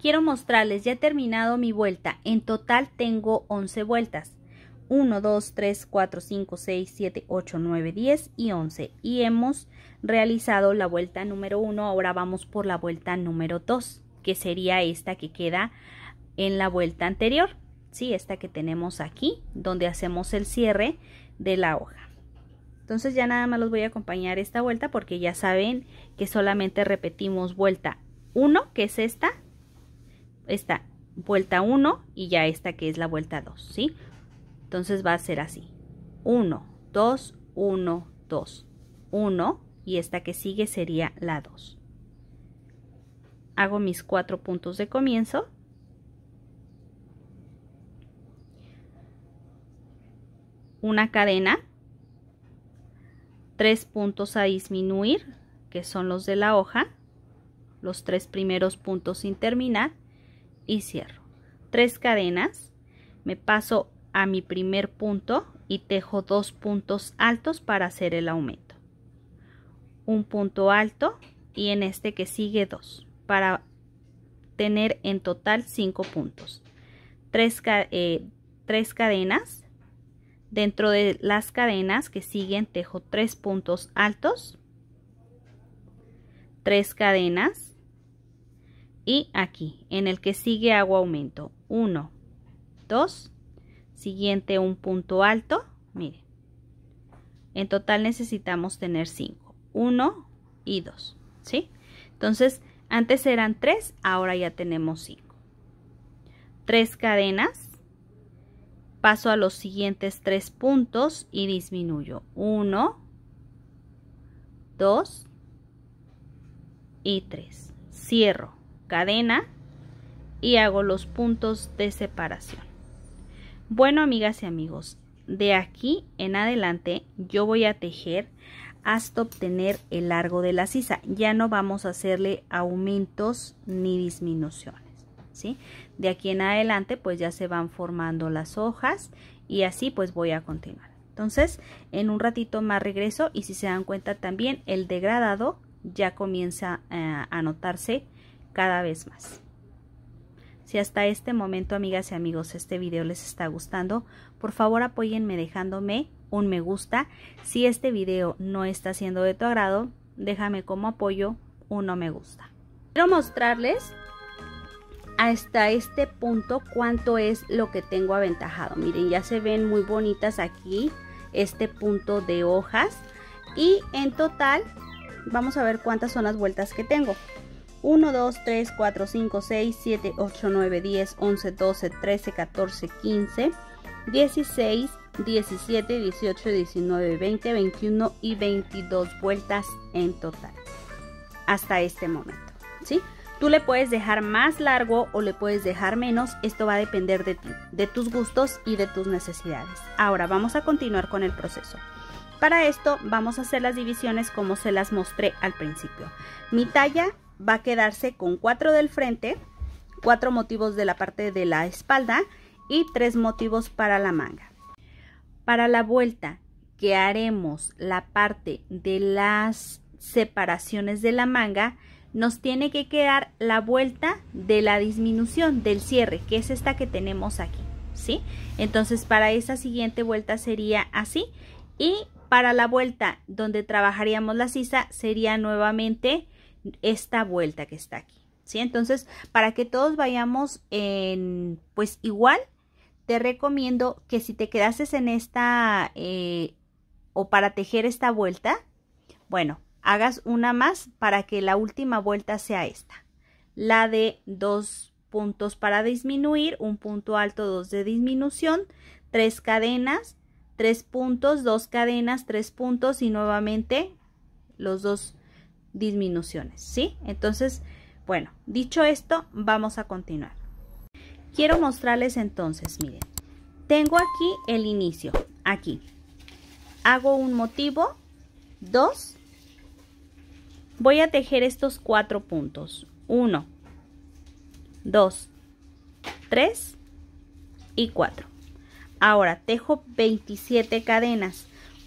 Quiero mostrarles, ya he terminado mi vuelta. En total tengo 11 vueltas. 1, 2, 3, 4, 5, 6, 7, 8, 9, 10 y 11. Y hemos realizado la vuelta número 1, ahora vamos por la vuelta número 2, que sería esta que queda en la vuelta anterior. Sí, esta que tenemos aquí, donde hacemos el cierre de la hoja. Entonces ya nada más los voy a acompañar esta vuelta porque ya saben que solamente repetimos vuelta 1, que es esta, esta vuelta 1 y ya esta que es la vuelta 2, ¿sí? Entonces va a ser así. 1, 2, 1, 2. 1 y esta que sigue sería la 2. Hago mis cuatro puntos de comienzo. Una cadena. Tres puntos a disminuir, que son los de la hoja. Los tres primeros puntos sin terminar. Y cierro. Tres cadenas. Me paso a mi primer punto y tejo dos puntos altos para hacer el aumento. Un punto alto y en este que sigue dos para tener en total cinco puntos. Tres, eh, cadenas. Dentro de las cadenas que siguen tejo tres puntos altos. Tres cadenas. Y aquí, en el que sigue hago aumento. 1, 2, Siguiente un punto alto, miren. En total necesitamos tener 5, 1 y 2, ¿sí? Entonces, antes eran 3, ahora ya tenemos 5. 3 cadenas, paso a los siguientes 3 puntos y disminuyo 1, 2 y 3. Cierro cadena y hago los puntos de separación. Bueno, amigas y amigos, de aquí en adelante yo voy a tejer hasta obtener el largo de la sisa. Ya no vamos a hacerle aumentos ni disminuciones, ¿sí? De aquí en adelante pues ya se van formando las hojas y así pues voy a continuar. Entonces, en un ratito más regreso y si se dan cuenta también el degradado ya comienza eh, a notarse cada vez más. Si hasta este momento, amigas y amigos, este video les está gustando, por favor apóyenme dejándome un me gusta. Si este video no está siendo de tu agrado, déjame como apoyo un no me gusta. Quiero mostrarles hasta este punto cuánto es lo que tengo aventajado. Miren, ya se ven muy bonitas aquí este punto de hojas. Y en total, vamos a ver cuántas son las vueltas que tengo. 1, 2, 3, 4, 5, 6, 7, 8, 9, 10, 11, 12, 13, 14, 15, 16, 17, 18, 19, 20, 21 y 22 vueltas en total. Hasta este momento, ¿sí? Tú le puedes dejar más largo o le puedes dejar menos, esto va a depender de ti, de tus gustos y de tus necesidades. Ahora vamos a continuar con el proceso. Para esto vamos a hacer las divisiones como se las mostré al principio. Mi talla va a quedarse con cuatro del frente, cuatro motivos de la parte de la espalda y tres motivos para la manga. Para la vuelta que haremos la parte de las separaciones de la manga, nos tiene que quedar la vuelta de la disminución del cierre, que es esta que tenemos aquí, ¿sí? Entonces para esa siguiente vuelta sería así y para la vuelta donde trabajaríamos la sisa sería nuevamente esta vuelta que está aquí. ¿sí? Entonces, para que todos vayamos en, pues igual, te recomiendo que si te quedases en esta, eh, o para tejer esta vuelta, bueno, hagas una más para que la última vuelta sea esta. La de dos puntos para disminuir, un punto alto, dos de disminución, tres cadenas, tres puntos, dos cadenas, tres puntos y nuevamente los dos disminuciones, ¿sí? Entonces, bueno, dicho esto, vamos a continuar. Quiero mostrarles entonces, miren, tengo aquí el inicio, aquí. Hago un motivo, dos, voy a tejer estos cuatro puntos, uno, dos, tres y cuatro. Ahora, tejo 27 cadenas.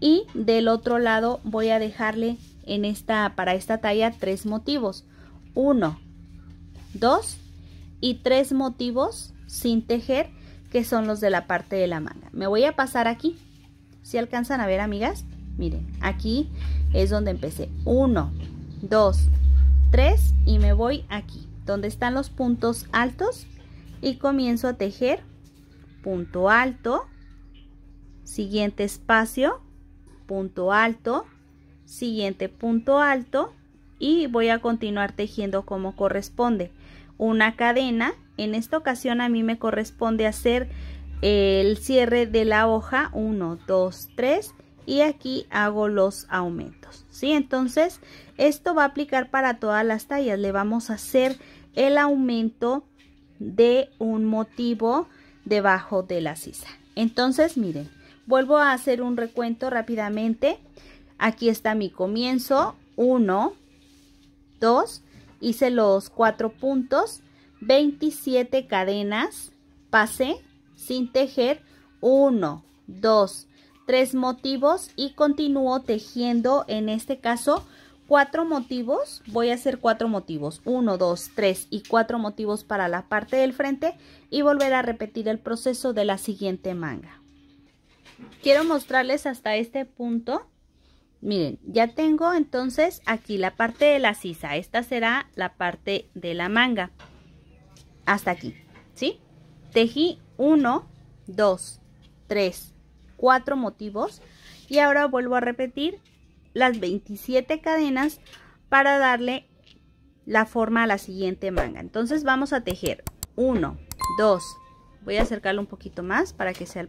y del otro lado voy a dejarle en esta para esta talla tres motivos 1 2 y tres motivos sin tejer que son los de la parte de la manga me voy a pasar aquí si alcanzan a ver amigas miren aquí es donde empecé 1 2 3 y me voy aquí donde están los puntos altos y comienzo a tejer punto alto siguiente espacio punto alto siguiente punto alto y voy a continuar tejiendo como corresponde una cadena en esta ocasión a mí me corresponde hacer el cierre de la hoja 1 2 3 y aquí hago los aumentos si entonces esto va a aplicar para todas las tallas le vamos a hacer el aumento de un motivo debajo de la sisa entonces miren Vuelvo a hacer un recuento rápidamente. Aquí está mi comienzo. 1, 2, hice los 4 puntos, 27 cadenas, pasé sin tejer 1, 2, 3 motivos y continúo tejiendo en este caso 4 motivos, voy a hacer 4 motivos, 1, 2, 3 y 4 motivos para la parte del frente y volver a repetir el proceso de la siguiente manga quiero mostrarles hasta este punto. Miren, ya tengo entonces aquí la parte de la sisa. Esta será la parte de la manga. Hasta aquí, ¿sí? Tejí 1, 2, 3, 4 motivos. Y ahora vuelvo a repetir las 27 cadenas para darle la forma a la siguiente manga. Entonces vamos a tejer 1, 2, voy a acercarlo un poquito más para que sea el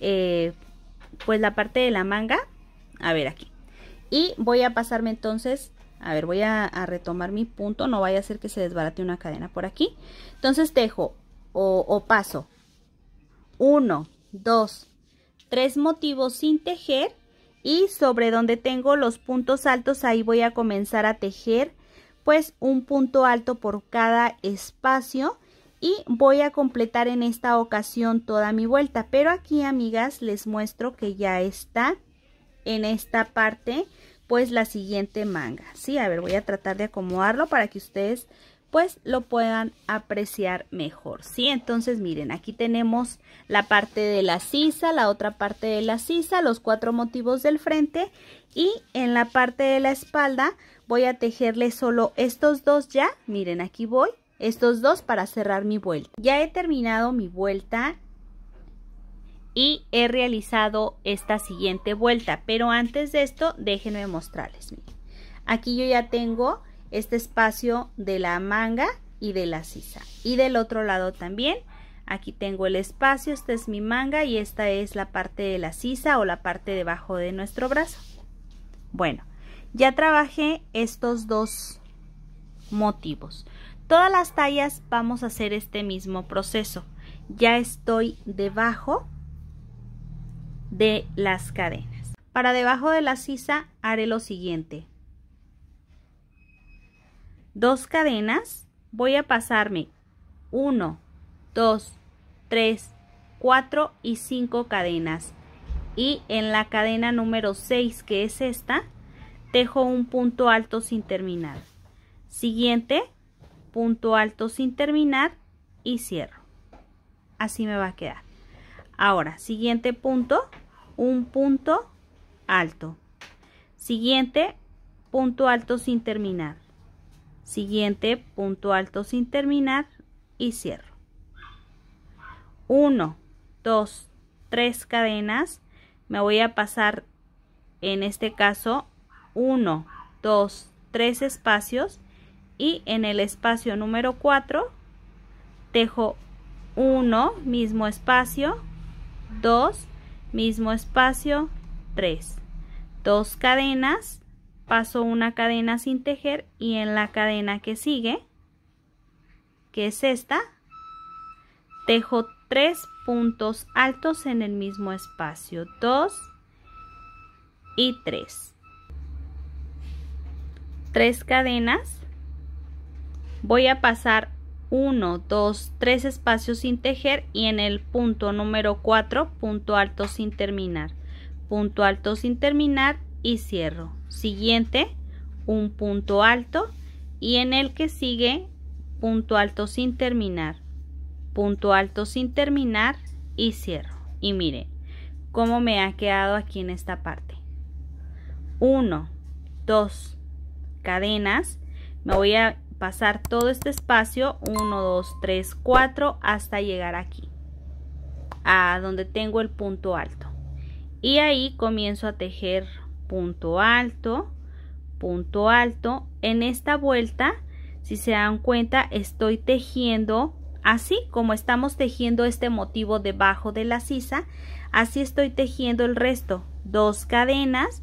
Eh, pues la parte de la manga. A ver aquí. Y voy a pasarme entonces, a ver, voy a, retomar mi punto, no vaya a ser que se desbarate una cadena por aquí. Entonces dejo o, paso 1, 2, 3 motivos sin tejer y sobre donde tengo los puntos altos ahí voy a comenzar a tejer pues un punto alto por cada espacio y voy a completar en esta ocasión toda mi vuelta pero aquí amigas les muestro que ya está en esta parte pues la siguiente manga sí a ver voy a tratar de acomodarlo para que ustedes pues lo puedan apreciar mejor sí entonces miren aquí tenemos la parte de la sisa la otra parte de la sisa los cuatro motivos del frente y en la parte de la espalda voy a tejerle solo estos dos ya miren aquí voy estos dos para cerrar mi vuelta. Ya he terminado mi vuelta y he realizado esta siguiente vuelta, pero antes de esto déjenme mostrarles. Aquí yo ya tengo este espacio de la manga y de la sisa y del otro lado también. Aquí tengo el espacio, esta es mi manga y esta es la parte de la sisa o la parte debajo de nuestro brazo. Bueno, ya trabajé estos dos motivos. Todas las tallas vamos a hacer este mismo proceso. Ya estoy debajo de las cadenas. Para debajo de la sisa haré lo siguiente. Dos cadenas, voy a pasarme 1, 2, 3, 4 y 5 cadenas. Y en la cadena número 6, que es esta, dejo un punto alto sin terminar. Siguiente, punto alto sin terminar y cierro así me va a quedar ahora siguiente punto un punto alto siguiente punto alto sin terminar siguiente punto alto sin terminar y cierro 1 2 3 cadenas me voy a pasar en este caso 1 2 3 espacios y en el espacio número 4 tejo 1, mismo espacio, 2, mismo espacio, 3. Dos cadenas, paso una cadena sin tejer y en la cadena que sigue, que es esta, tejo 3 puntos altos en el mismo espacio, 2 y 3. 3 cadenas, voy a pasar 1, 2, 3 espacios sin tejer y en el punto número 4 punto alto sin terminar, punto alto sin terminar y cierro. Siguiente, un punto alto y en el que sigue punto alto sin terminar, punto alto sin terminar y cierro. Y mire cómo me ha quedado aquí en esta parte. 1, 2, cadenas, me voy a pasar todo este espacio 1 2 3 4 hasta llegar aquí a donde tengo el punto alto y ahí comienzo a tejer punto alto punto alto en esta vuelta si se dan cuenta estoy tejiendo así como estamos tejiendo este motivo debajo de la sisa así estoy tejiendo el resto dos cadenas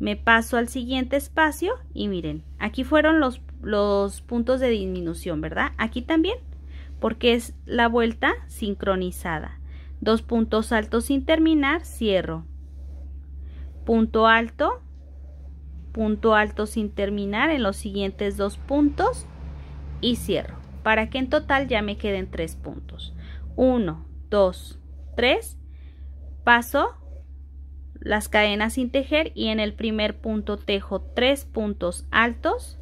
me paso al siguiente espacio y miren aquí fueron los los puntos de disminución, ¿verdad? Aquí también, porque es la vuelta sincronizada. Dos puntos altos sin terminar, cierro. Punto alto, punto alto sin terminar en los siguientes dos puntos y cierro. Para que en total ya me queden tres puntos. Uno, dos, tres. Paso las cadenas sin tejer y en el primer punto tejo tres puntos altos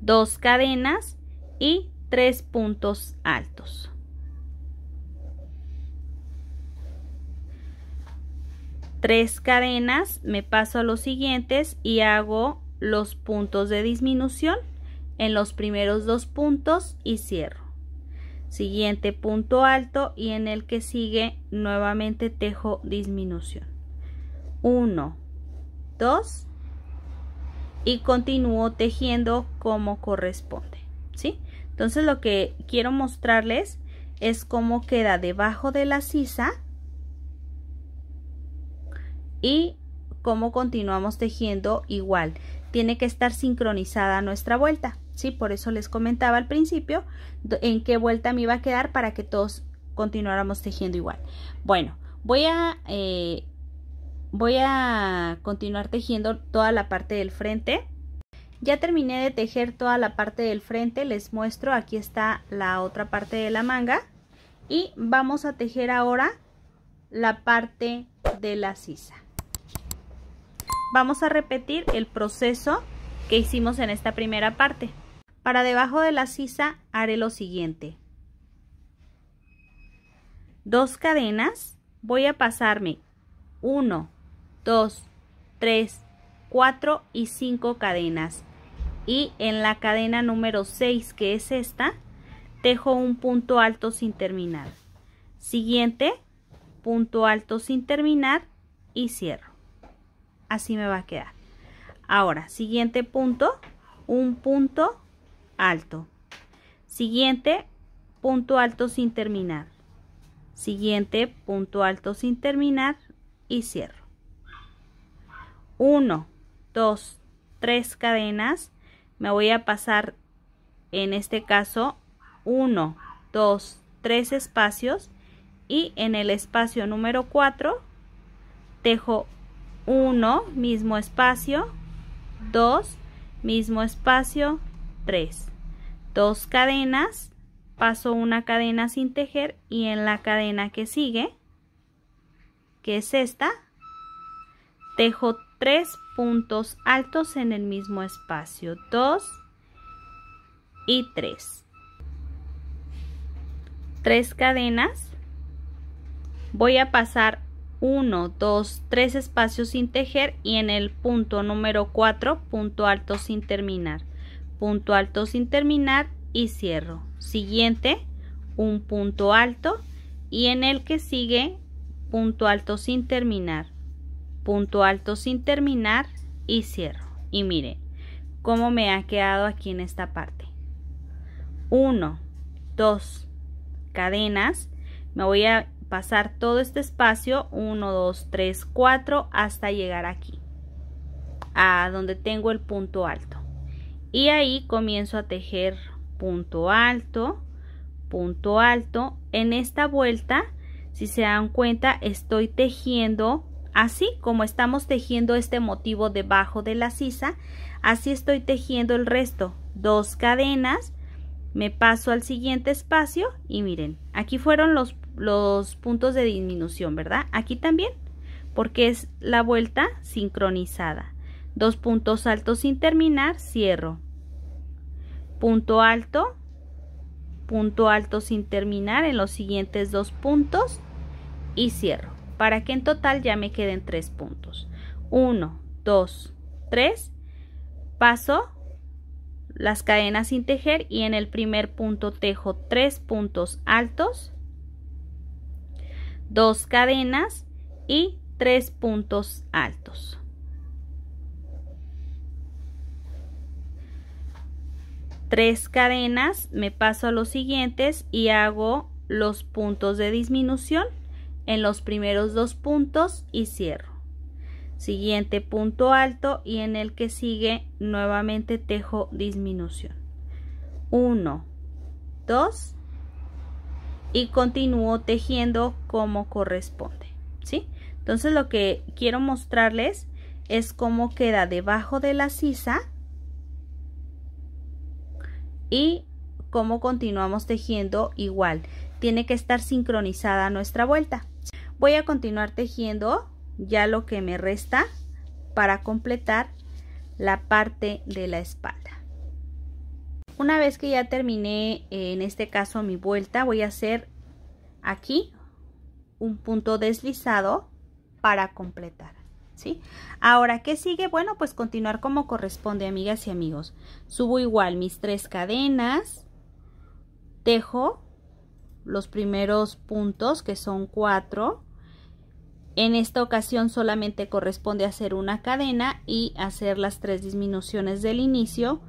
dos cadenas y tres puntos altos. Tres cadenas, me paso a los siguientes y hago los puntos de disminución en los primeros dos puntos y cierro. Siguiente punto alto y en el que sigue nuevamente tejo disminución. 1, 2, y continúo tejiendo como corresponde, ¿sí? Entonces lo que quiero mostrarles es cómo queda debajo de la sisa y cómo continuamos tejiendo igual. Tiene que estar sincronizada nuestra vuelta, ¿sí? Por eso les comentaba al principio en qué vuelta me iba a quedar para que todos continuáramos tejiendo igual. Bueno, voy a eh, voy a continuar tejiendo toda la parte del frente ya terminé de tejer toda la parte del frente les muestro aquí está la otra parte de la manga y vamos a tejer ahora la parte de la sisa vamos a repetir el proceso que hicimos en esta primera parte para debajo de la sisa haré lo siguiente dos cadenas voy a pasarme uno... 2, 3, 4 y 5 cadenas. Y en la cadena número 6, que es esta, tejo un punto alto sin terminar. Siguiente, punto alto sin terminar y cierro. Así me va a quedar. Ahora, siguiente punto, un punto alto. Siguiente, punto alto sin terminar. Siguiente, punto alto sin terminar y cierro. 1, 2, 3 cadenas, me voy a pasar en este caso 1, 2, 3 espacios y en el espacio número 4 tejo 1, mismo espacio, 2, mismo espacio, 3. 2 cadenas, paso una cadena sin tejer y en la cadena que sigue, que es esta, tejo tres puntos altos en el mismo espacio, 2 y 3. tres cadenas. Voy a pasar 1, 2, 3 espacios sin tejer y en el punto número 4, punto alto sin terminar. Punto alto sin terminar y cierro. Siguiente, un punto alto y en el que sigue punto alto sin terminar punto alto sin terminar y cierro. Y miren cómo me ha quedado aquí en esta parte. 1, 2, cadenas. Me voy a pasar todo este espacio, 1, 2, 3, 4, hasta llegar aquí, a donde tengo el punto alto. Y ahí comienzo a tejer punto alto, punto alto. En esta vuelta, si se dan cuenta, estoy tejiendo Así como estamos tejiendo este motivo debajo de la sisa, así estoy tejiendo el resto. Dos cadenas, me paso al siguiente espacio y miren, aquí fueron los, puntos de disminución, ¿verdad? Aquí también, porque es la vuelta sincronizada. Dos puntos altos sin terminar, cierro. Punto alto, punto alto sin terminar en los siguientes dos puntos y cierro para que en total ya me queden tres puntos. 1, 2, 3, paso las cadenas sin tejer y en el primer punto tejo tres puntos altos, dos cadenas y tres puntos altos. Tres cadenas, me paso a los siguientes y hago los puntos de disminución en los primeros dos puntos y cierro siguiente punto alto y en el que sigue nuevamente tejo disminución 1 2 y continúo tejiendo como corresponde ¿sí? entonces lo que quiero mostrarles es cómo queda debajo de la sisa y cómo continuamos tejiendo igual tiene que estar sincronizada nuestra vuelta voy a continuar tejiendo ya lo que me resta para completar la parte de la espalda una vez que ya terminé eh, en este caso mi vuelta voy a hacer aquí un punto deslizado para completar ¿sí? ahora ¿qué sigue? bueno pues continuar como corresponde amigas y amigos subo igual mis tres cadenas tejo los primeros puntos que son cuatro en esta ocasión solamente corresponde hacer una cadena y hacer las tres disminuciones del inicio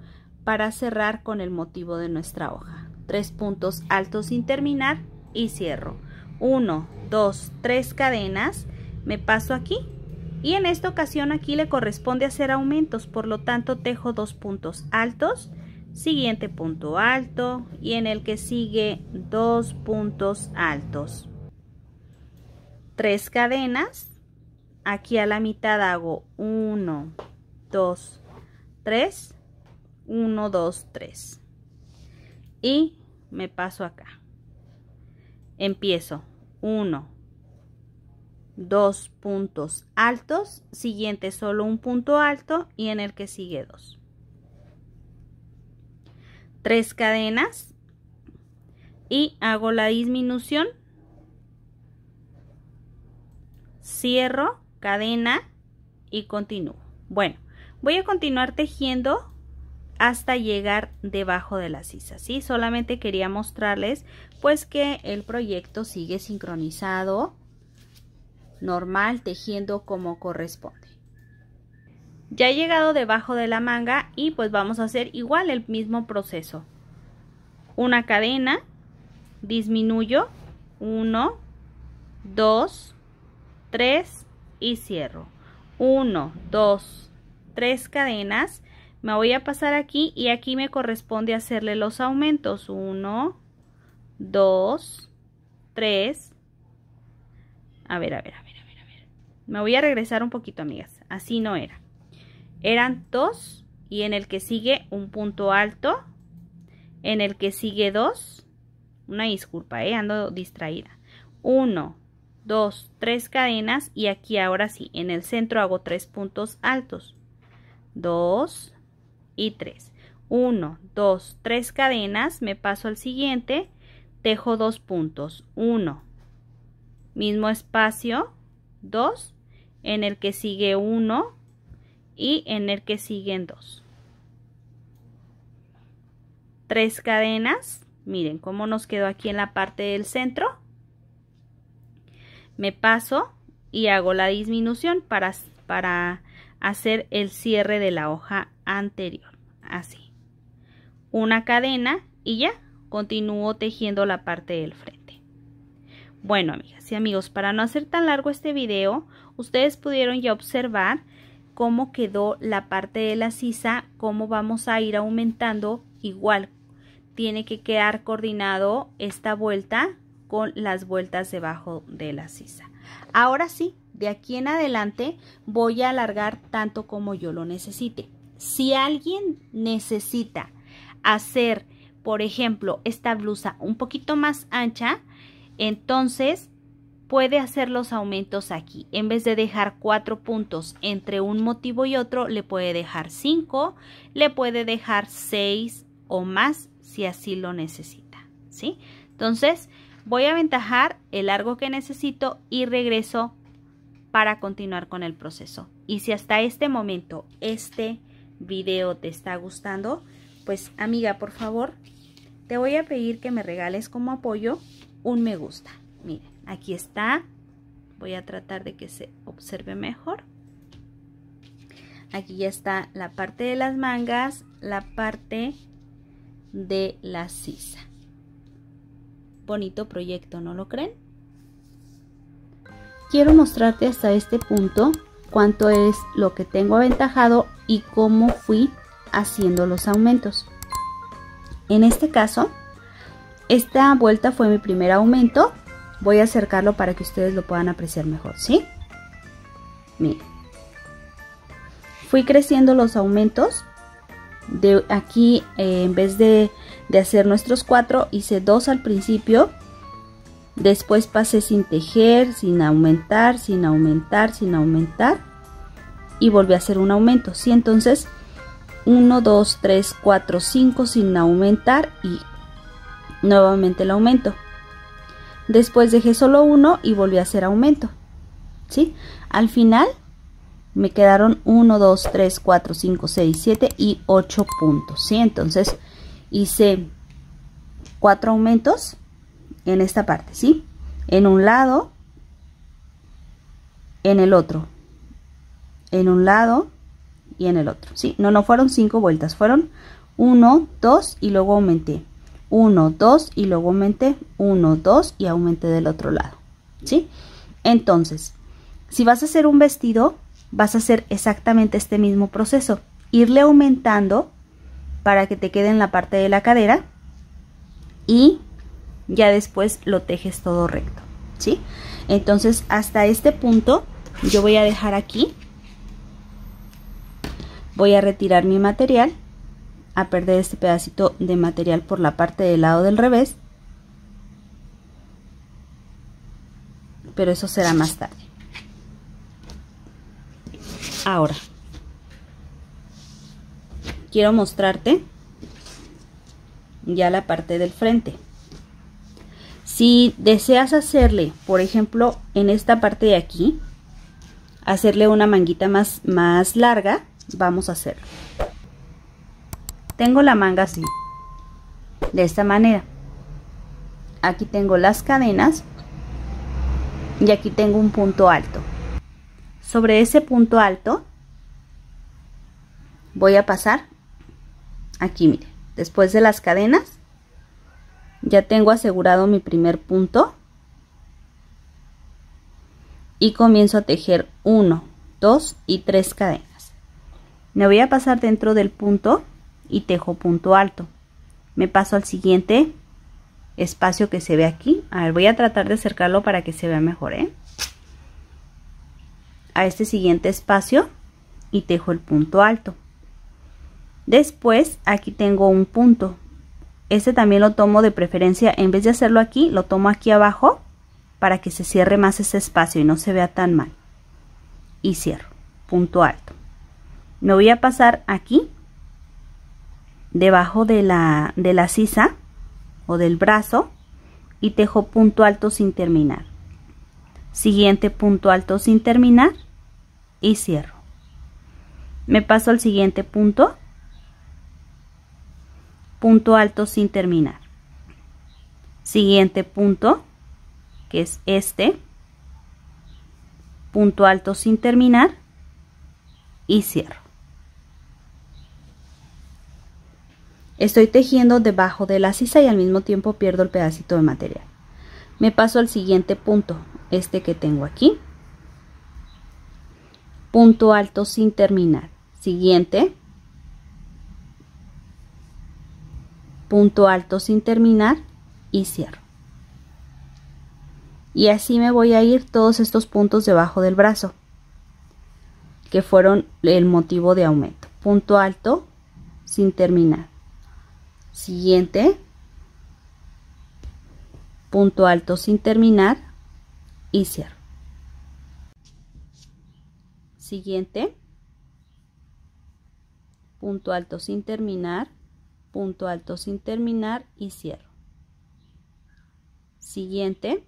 para cerrar con el motivo de nuestra hoja. Tres puntos altos sin terminar y cierro. uno dos tres cadenas, me paso aquí y en esta ocasión aquí le corresponde hacer aumentos, por lo tanto tejo dos puntos altos, siguiente punto alto y en el que sigue dos puntos altos tres cadenas. Aquí a la mitad hago 1, 2, 3, 1, 2, 3. Y me paso acá. Empiezo 1, 2 puntos altos, siguiente solo un punto alto y en el que sigue 2 Tres cadenas y hago la disminución cierro, cadena y continúo. Bueno, voy a continuar tejiendo hasta llegar debajo de la sisa, ¿sí? Solamente quería mostrarles pues que el proyecto sigue sincronizado, normal, tejiendo como corresponde. Ya he llegado debajo de la manga y pues vamos a hacer igual el mismo proceso. Una cadena, disminuyo, 1, 2, 3 y cierro 1 2 3 cadenas me voy a pasar aquí y aquí me corresponde hacerle los aumentos 1 2 3 a ver a ver a ver a ver a ver me voy a regresar un poquito amigas así no era eran 2 y en el que sigue un punto alto en el que sigue 2 una disculpa eh ando distraída 1 2, 3 cadenas y aquí ahora sí, en el centro hago 3 puntos altos. 2 y 3. 1, 2, 3 cadenas, me paso al siguiente, tejo 2 puntos. 1, mismo espacio, 2, en el que sigue 1 y en el que siguen 2. 3 cadenas, miren cómo nos quedó aquí en la parte del centro me paso y hago la disminución para, para hacer el cierre de la hoja anterior así una cadena y ya continúo tejiendo la parte del frente bueno amigas y amigos para no hacer tan largo este video ustedes pudieron ya observar cómo quedó la parte de la sisa cómo vamos a ir aumentando igual tiene que quedar coordinado esta vuelta con las vueltas debajo de la sisa. Ahora sí, de aquí en adelante voy a alargar tanto como yo lo necesite. Si alguien necesita hacer, por ejemplo, esta blusa un poquito más ancha, entonces puede hacer los aumentos aquí. En vez de dejar cuatro puntos entre un motivo y otro, le puede dejar cinco, le puede dejar seis o más si así lo necesita, ¿sí? Entonces, Voy a aventajar el largo que necesito y regreso para continuar con el proceso. Y si hasta este momento este video te está gustando, pues amiga, por favor, te voy a pedir que me regales como apoyo un me gusta. Miren, aquí está. Voy a tratar de que se observe mejor. Aquí ya está la parte de las mangas, la parte de la sisa bonito proyecto, ¿no lo creen? Quiero mostrarte hasta este punto cuánto es lo que tengo aventajado y cómo fui haciendo los aumentos. En este caso, esta vuelta fue mi primer aumento. Voy a acercarlo para que ustedes lo puedan apreciar mejor, ¿sí? Miren. Fui creciendo los aumentos. De aquí, eh, en vez de de hacer nuestros 4 hice 2 al principio después pasé sin tejer sin aumentar sin aumentar sin aumentar y volví a hacer un aumento si ¿sí? entonces 1 2 3 4 5 sin aumentar y nuevamente el aumento después dejé solo uno y volví a hacer aumento ¿sí? al final me quedaron 1 2 3 4 5 6 7 y 8 puntos ¿sí? entonces hice cuatro aumentos en esta parte, ¿sí? En un lado, en el otro, en un lado y en el otro, ¿sí? No, no fueron cinco vueltas, fueron uno, dos y luego aumenté. uno, dos y luego aumenté. uno, dos y aumenté del otro lado. ¿Sí? Entonces, si vas a hacer un vestido, vas a hacer exactamente este mismo proceso. Irle aumentando para que te quede en la parte de la cadera y ya después lo tejes todo recto, ¿sí? Entonces hasta este punto yo voy a dejar aquí, voy a retirar mi material, a perder este pedacito de material por la parte del lado del revés, pero eso será más tarde. Ahora, quiero mostrarte ya la parte del frente. Si deseas hacerle, por ejemplo, en esta parte de aquí, hacerle una manguita más, más larga, vamos a hacerlo. Tengo la manga así, de esta manera. Aquí tengo las cadenas y aquí tengo un punto alto. Sobre ese punto alto voy a pasar aquí miren, después de las cadenas, ya tengo asegurado mi primer punto y comienzo a tejer 1, 2 y 3 cadenas. Me voy a pasar dentro del punto y tejo punto alto. Me paso al siguiente espacio que se ve aquí. A ver, voy a tratar de acercarlo para que se vea mejor, ¿eh? A este siguiente espacio y tejo el punto alto. Después, aquí tengo un punto. Este también lo tomo de preferencia, en vez de hacerlo aquí, lo tomo aquí abajo para que se cierre más ese espacio y no se vea tan mal. Y cierro, punto alto. Me voy a pasar aquí, debajo de la, de la sisa o del brazo y tejo punto alto sin terminar. Siguiente punto alto sin terminar y cierro. Me paso al siguiente punto punto alto sin terminar. Siguiente punto, que es este, punto alto sin terminar y cierro. Estoy tejiendo debajo de la sisa y al mismo tiempo pierdo el pedacito de material. Me paso al siguiente punto, este que tengo aquí. Punto alto sin terminar. Siguiente, punto alto sin terminar y cierro. Y así me voy a ir todos estos puntos debajo del brazo, que fueron el motivo de aumento. Punto alto sin terminar. Siguiente. Punto alto sin terminar y cierro. Siguiente. Punto alto sin terminar punto alto sin terminar y cierro. Siguiente.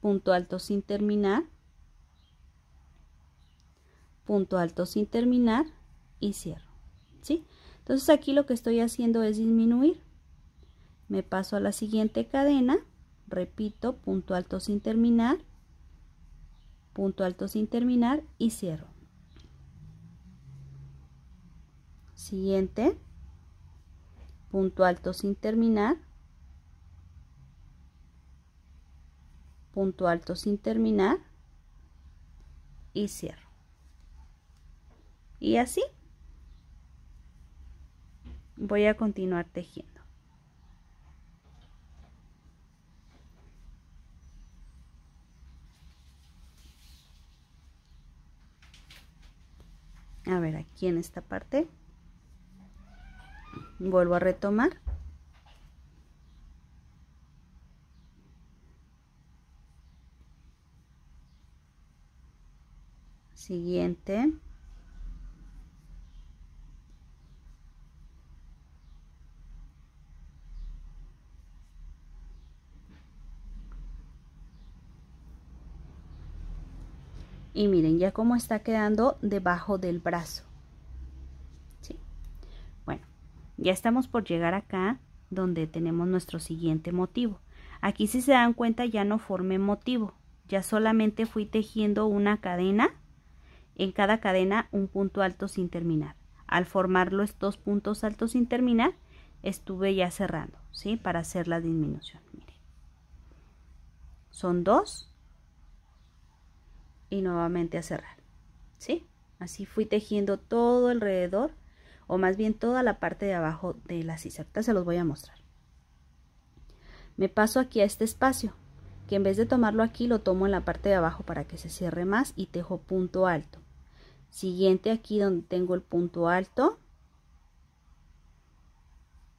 Punto alto sin terminar. Punto alto sin terminar y cierro. ¿Sí? Entonces aquí lo que estoy haciendo es disminuir. Me paso a la siguiente cadena. Repito, punto alto sin terminar. Punto alto sin terminar y cierro. siguiente, punto alto sin terminar, punto alto sin terminar y cierro. Y así voy a continuar tejiendo. A ver, aquí en esta parte vuelvo a retomar siguiente y miren ya cómo está quedando debajo del brazo Ya estamos por llegar acá donde tenemos nuestro siguiente motivo. Aquí si se dan cuenta ya no formé motivo, ya solamente fui tejiendo una cadena, en cada cadena un punto alto sin terminar. Al formar los dos puntos altos sin terminar, estuve ya cerrando, ¿sí? Para hacer la disminución, miren. Son dos y nuevamente a cerrar, ¿sí? Así fui tejiendo todo alrededor o más bien toda la parte de abajo de la ciserta se los voy a mostrar. Me paso aquí a este espacio, que en vez de tomarlo aquí lo tomo en la parte de abajo para que se cierre más y tejo punto alto. Siguiente aquí donde tengo el punto alto.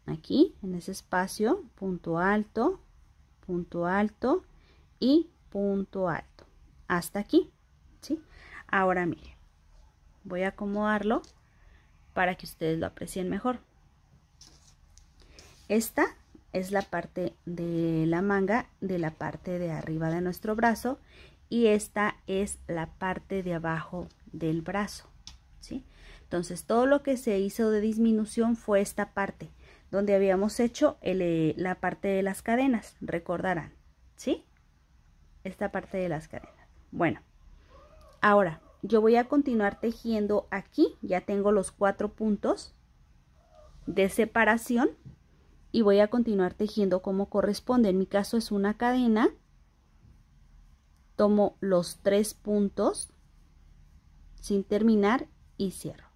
Aquí, en ese espacio, punto alto, punto alto y punto alto. Hasta aquí, ¿sí? Ahora mire, voy a acomodarlo para que ustedes lo aprecien mejor. Esta es la parte de la manga de la parte de arriba de nuestro brazo y esta es la parte de abajo del brazo. ¿sí? Entonces todo lo que se hizo de disminución fue esta parte donde habíamos hecho eh, la parte de las cadenas, recordarán, ¿sí? Esta parte de las cadenas. Bueno, ahora yo voy a continuar tejiendo aquí, ya tengo los cuatro puntos de separación y voy a continuar tejiendo como corresponde. En mi caso es una cadena, tomo los tres puntos sin terminar y cierro.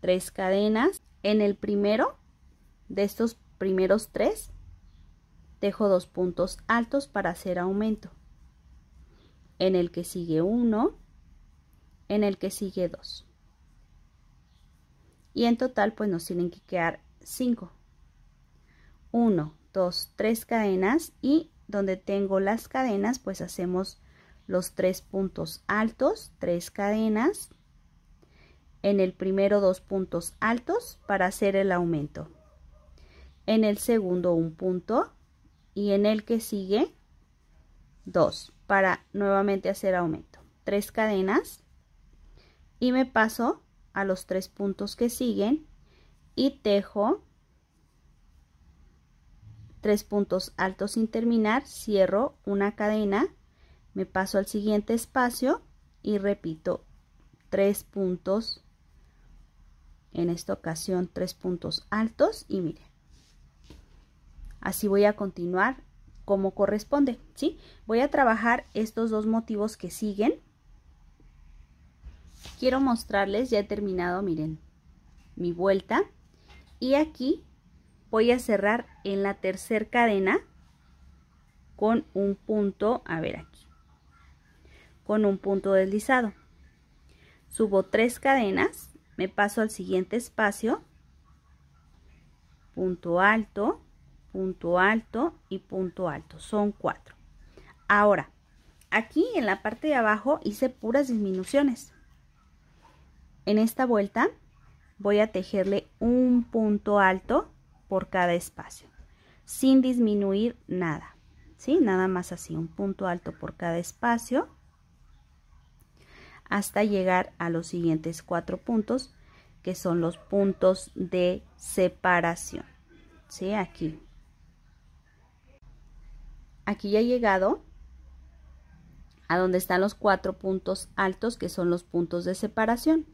Tres cadenas. En el primero, de estos primeros tres, tejo dos puntos altos para hacer aumento en el que sigue 1, en el que sigue 2. Y en total pues nos tienen que quedar 5. 1, 2, 3 cadenas y donde tengo las cadenas pues hacemos los 3 puntos altos, 3 cadenas, en el primero dos puntos altos para hacer el aumento, en el segundo un punto y en el que sigue 2 para nuevamente hacer aumento. Tres cadenas y me paso a los tres puntos que siguen y tejo tres puntos altos sin terminar, cierro una cadena, me paso al siguiente espacio y repito tres puntos, en esta ocasión tres puntos altos y miren, así voy a continuar como corresponde, ¿sí? Voy a trabajar estos dos motivos que siguen. Quiero mostrarles, ya he terminado, miren, mi vuelta. Y aquí voy a cerrar en la tercera cadena con un punto, a ver aquí, con un punto deslizado. Subo tres cadenas, me paso al siguiente espacio, punto alto, punto alto y punto alto. Son cuatro. Ahora, aquí en la parte de abajo hice puras disminuciones. En esta vuelta voy a tejerle un punto alto por cada espacio, sin disminuir nada. ¿Sí? Nada más así, un punto alto por cada espacio hasta llegar a los siguientes cuatro puntos que son los puntos de separación. ¿Sí? Aquí aquí ya he llegado a donde están los cuatro puntos altos que son los puntos de separación.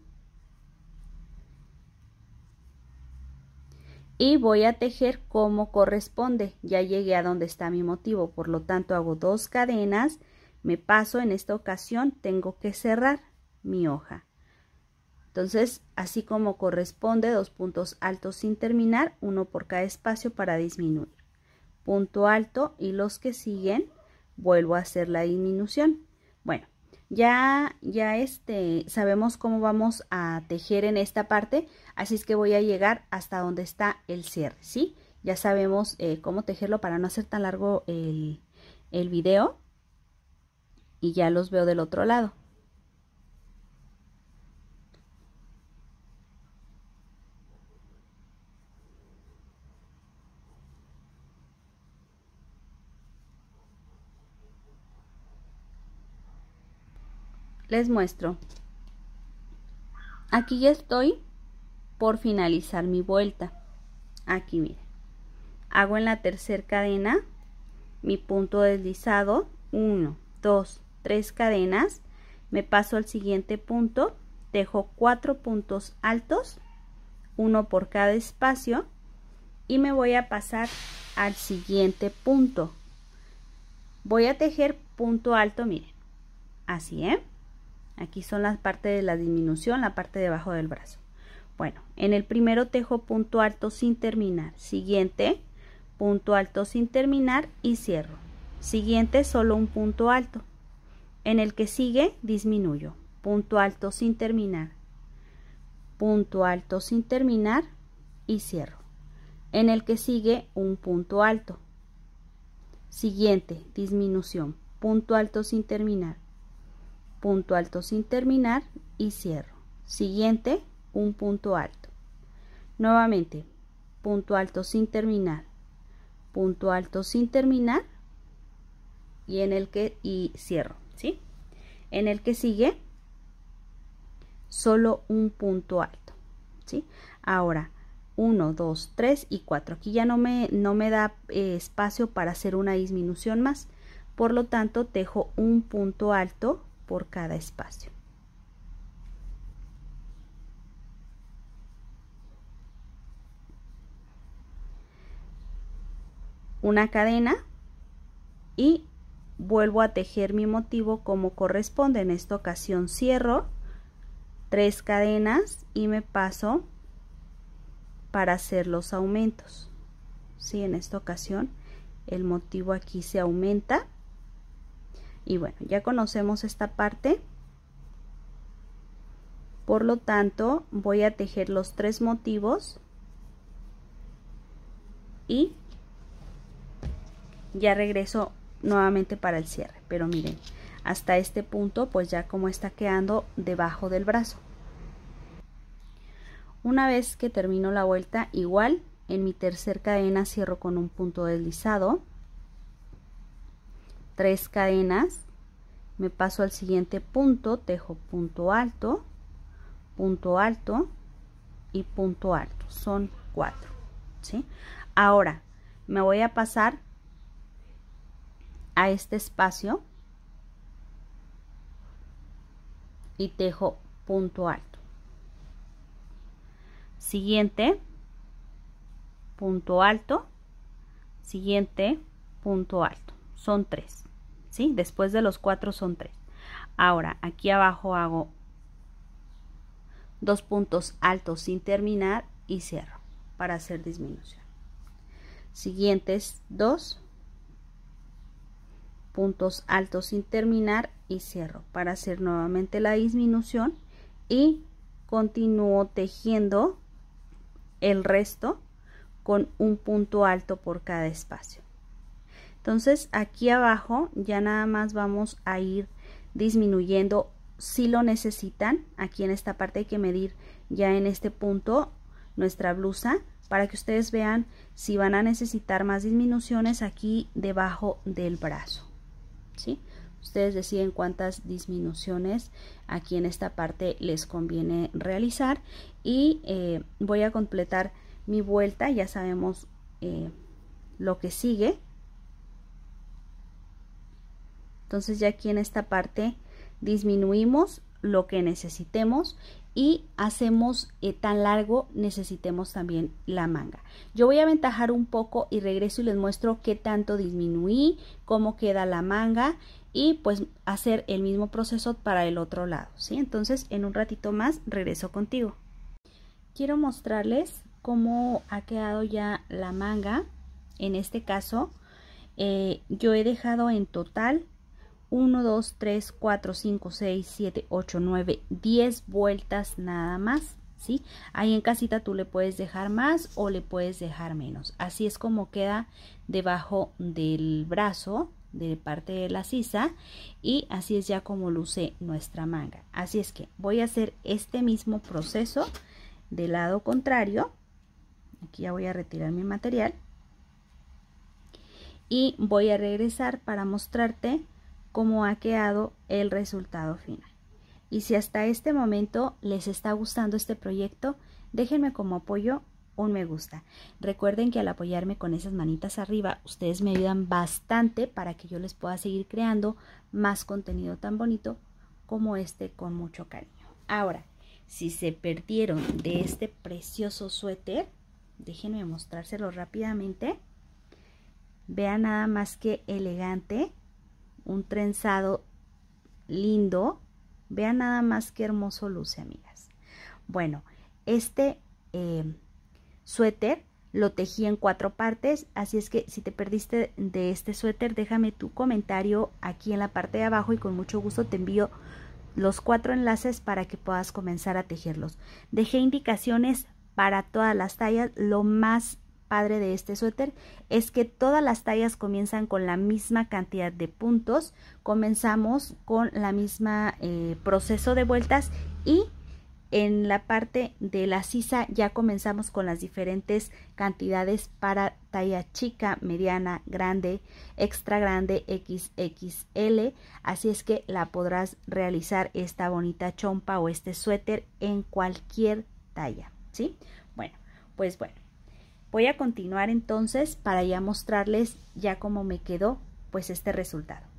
Y voy a tejer como corresponde. Ya llegué a donde está mi motivo, por lo tanto hago dos cadenas, me paso, en esta ocasión tengo que cerrar mi hoja. Entonces, así como corresponde, dos puntos altos sin terminar, uno por cada espacio para disminuir punto alto y los que siguen vuelvo a hacer la disminución. Bueno, ya, ya este, sabemos cómo vamos a tejer en esta parte, así es que voy a llegar hasta donde está el cierre, ¿sí? Ya sabemos eh, cómo tejerlo para no hacer tan largo el, el video y ya los veo del otro lado. les muestro. Aquí ya estoy por finalizar mi vuelta. Aquí miren. Hago en la tercera cadena mi punto deslizado. 1, 2, tres cadenas. Me paso al siguiente punto. Dejo cuatro puntos altos. Uno por cada espacio. Y me voy a pasar al siguiente punto. Voy a tejer punto alto, miren. Así, ¿eh? Aquí son las partes de la disminución, la parte debajo del brazo. Bueno, en el primero tejo punto alto sin terminar. Siguiente, punto alto sin terminar y cierro. Siguiente, solo un punto alto. En el que sigue, disminuyo. Punto alto sin terminar. Punto alto sin terminar y cierro. En el que sigue, un punto alto. Siguiente, disminución. Punto alto sin terminar punto alto sin terminar y cierro. Siguiente, un punto alto. Nuevamente, punto alto sin terminar, punto alto sin terminar y en el que y cierro, ¿sí? En el que sigue solo un punto alto, ¿sí? Ahora, 1, 2, 3 y 4. Aquí ya no me, no me da eh, espacio para hacer una disminución más. Por lo tanto, dejo un punto alto por cada espacio. Una cadena y vuelvo a tejer mi motivo como corresponde. En esta ocasión cierro tres cadenas y me paso para hacer los aumentos. si En esta ocasión el motivo aquí se aumenta y bueno, ya conocemos esta parte. Por lo tanto, voy a tejer los tres motivos y ya regreso nuevamente para el cierre. Pero miren, hasta este punto pues ya como está quedando debajo del brazo. Una vez que termino la vuelta, igual en mi tercer cadena cierro con un punto deslizado tres cadenas me paso al siguiente punto tejo punto alto punto alto y punto alto son cuatro ¿sí? ahora me voy a pasar a este espacio y tejo punto alto siguiente punto alto siguiente punto alto son tres ¿sí? Después de los cuatro son tres Ahora, aquí abajo hago dos puntos altos sin terminar y cierro para hacer disminución. Siguientes dos puntos altos sin terminar y cierro para hacer nuevamente la disminución y continúo tejiendo el resto con un punto alto por cada espacio. Entonces aquí abajo ya nada más vamos a ir disminuyendo si lo necesitan. Aquí en esta parte hay que medir ya en este punto nuestra blusa para que ustedes vean si van a necesitar más disminuciones aquí debajo del brazo. ¿sí? Ustedes deciden cuántas disminuciones aquí en esta parte les conviene realizar. Y eh, voy a completar mi vuelta, ya sabemos eh, lo que sigue. Entonces ya aquí en esta parte disminuimos lo que necesitemos y hacemos eh, tan largo necesitemos también la manga. Yo voy a aventajar un poco y regreso y les muestro qué tanto disminuí, cómo queda la manga y pues hacer el mismo proceso para el otro lado, ¿sí? Entonces en un ratito más regreso contigo. Quiero mostrarles cómo ha quedado ya la manga, en este caso eh, yo he dejado en total 1, 2, 3, 4, 5, 6, 7, 8, 9, 10 vueltas nada más. ¿Sí? Ahí en casita tú le puedes dejar más o le puedes dejar menos. Así es como queda debajo del brazo, de parte de la sisa y así es ya como luce nuestra manga. Así es que voy a hacer este mismo proceso del lado contrario. Aquí ya voy a retirar mi material. Y voy a regresar para mostrarte como ha quedado el resultado final. Y si hasta este momento les está gustando este proyecto, déjenme como apoyo un me gusta. Recuerden que al apoyarme con esas manitas arriba, ustedes me ayudan bastante para que yo les pueda seguir creando más contenido tan bonito como este con mucho cariño. Ahora, si se perdieron de este precioso suéter, déjenme mostrárselo rápidamente. Vean nada más que elegante un trenzado lindo. Vean nada más qué hermoso luce, amigas. Bueno, este eh, suéter lo tejí en cuatro partes, así es que si te perdiste de este suéter, déjame tu comentario aquí en la parte de abajo y con mucho gusto te envío los cuatro enlaces para que puedas comenzar a tejerlos. Dejé indicaciones para todas las tallas, lo más padre de este suéter es que todas las tallas comienzan con la misma cantidad de puntos, comenzamos con la misma eh, proceso de vueltas y en la parte de la sisa ya comenzamos con las diferentes cantidades para talla chica, mediana, grande, extra grande, XXL. Así es que la podrás realizar esta bonita chompa o este suéter en cualquier talla, ¿sí? Bueno, pues bueno. Voy a continuar entonces para ya mostrarles ya cómo me quedó pues este resultado.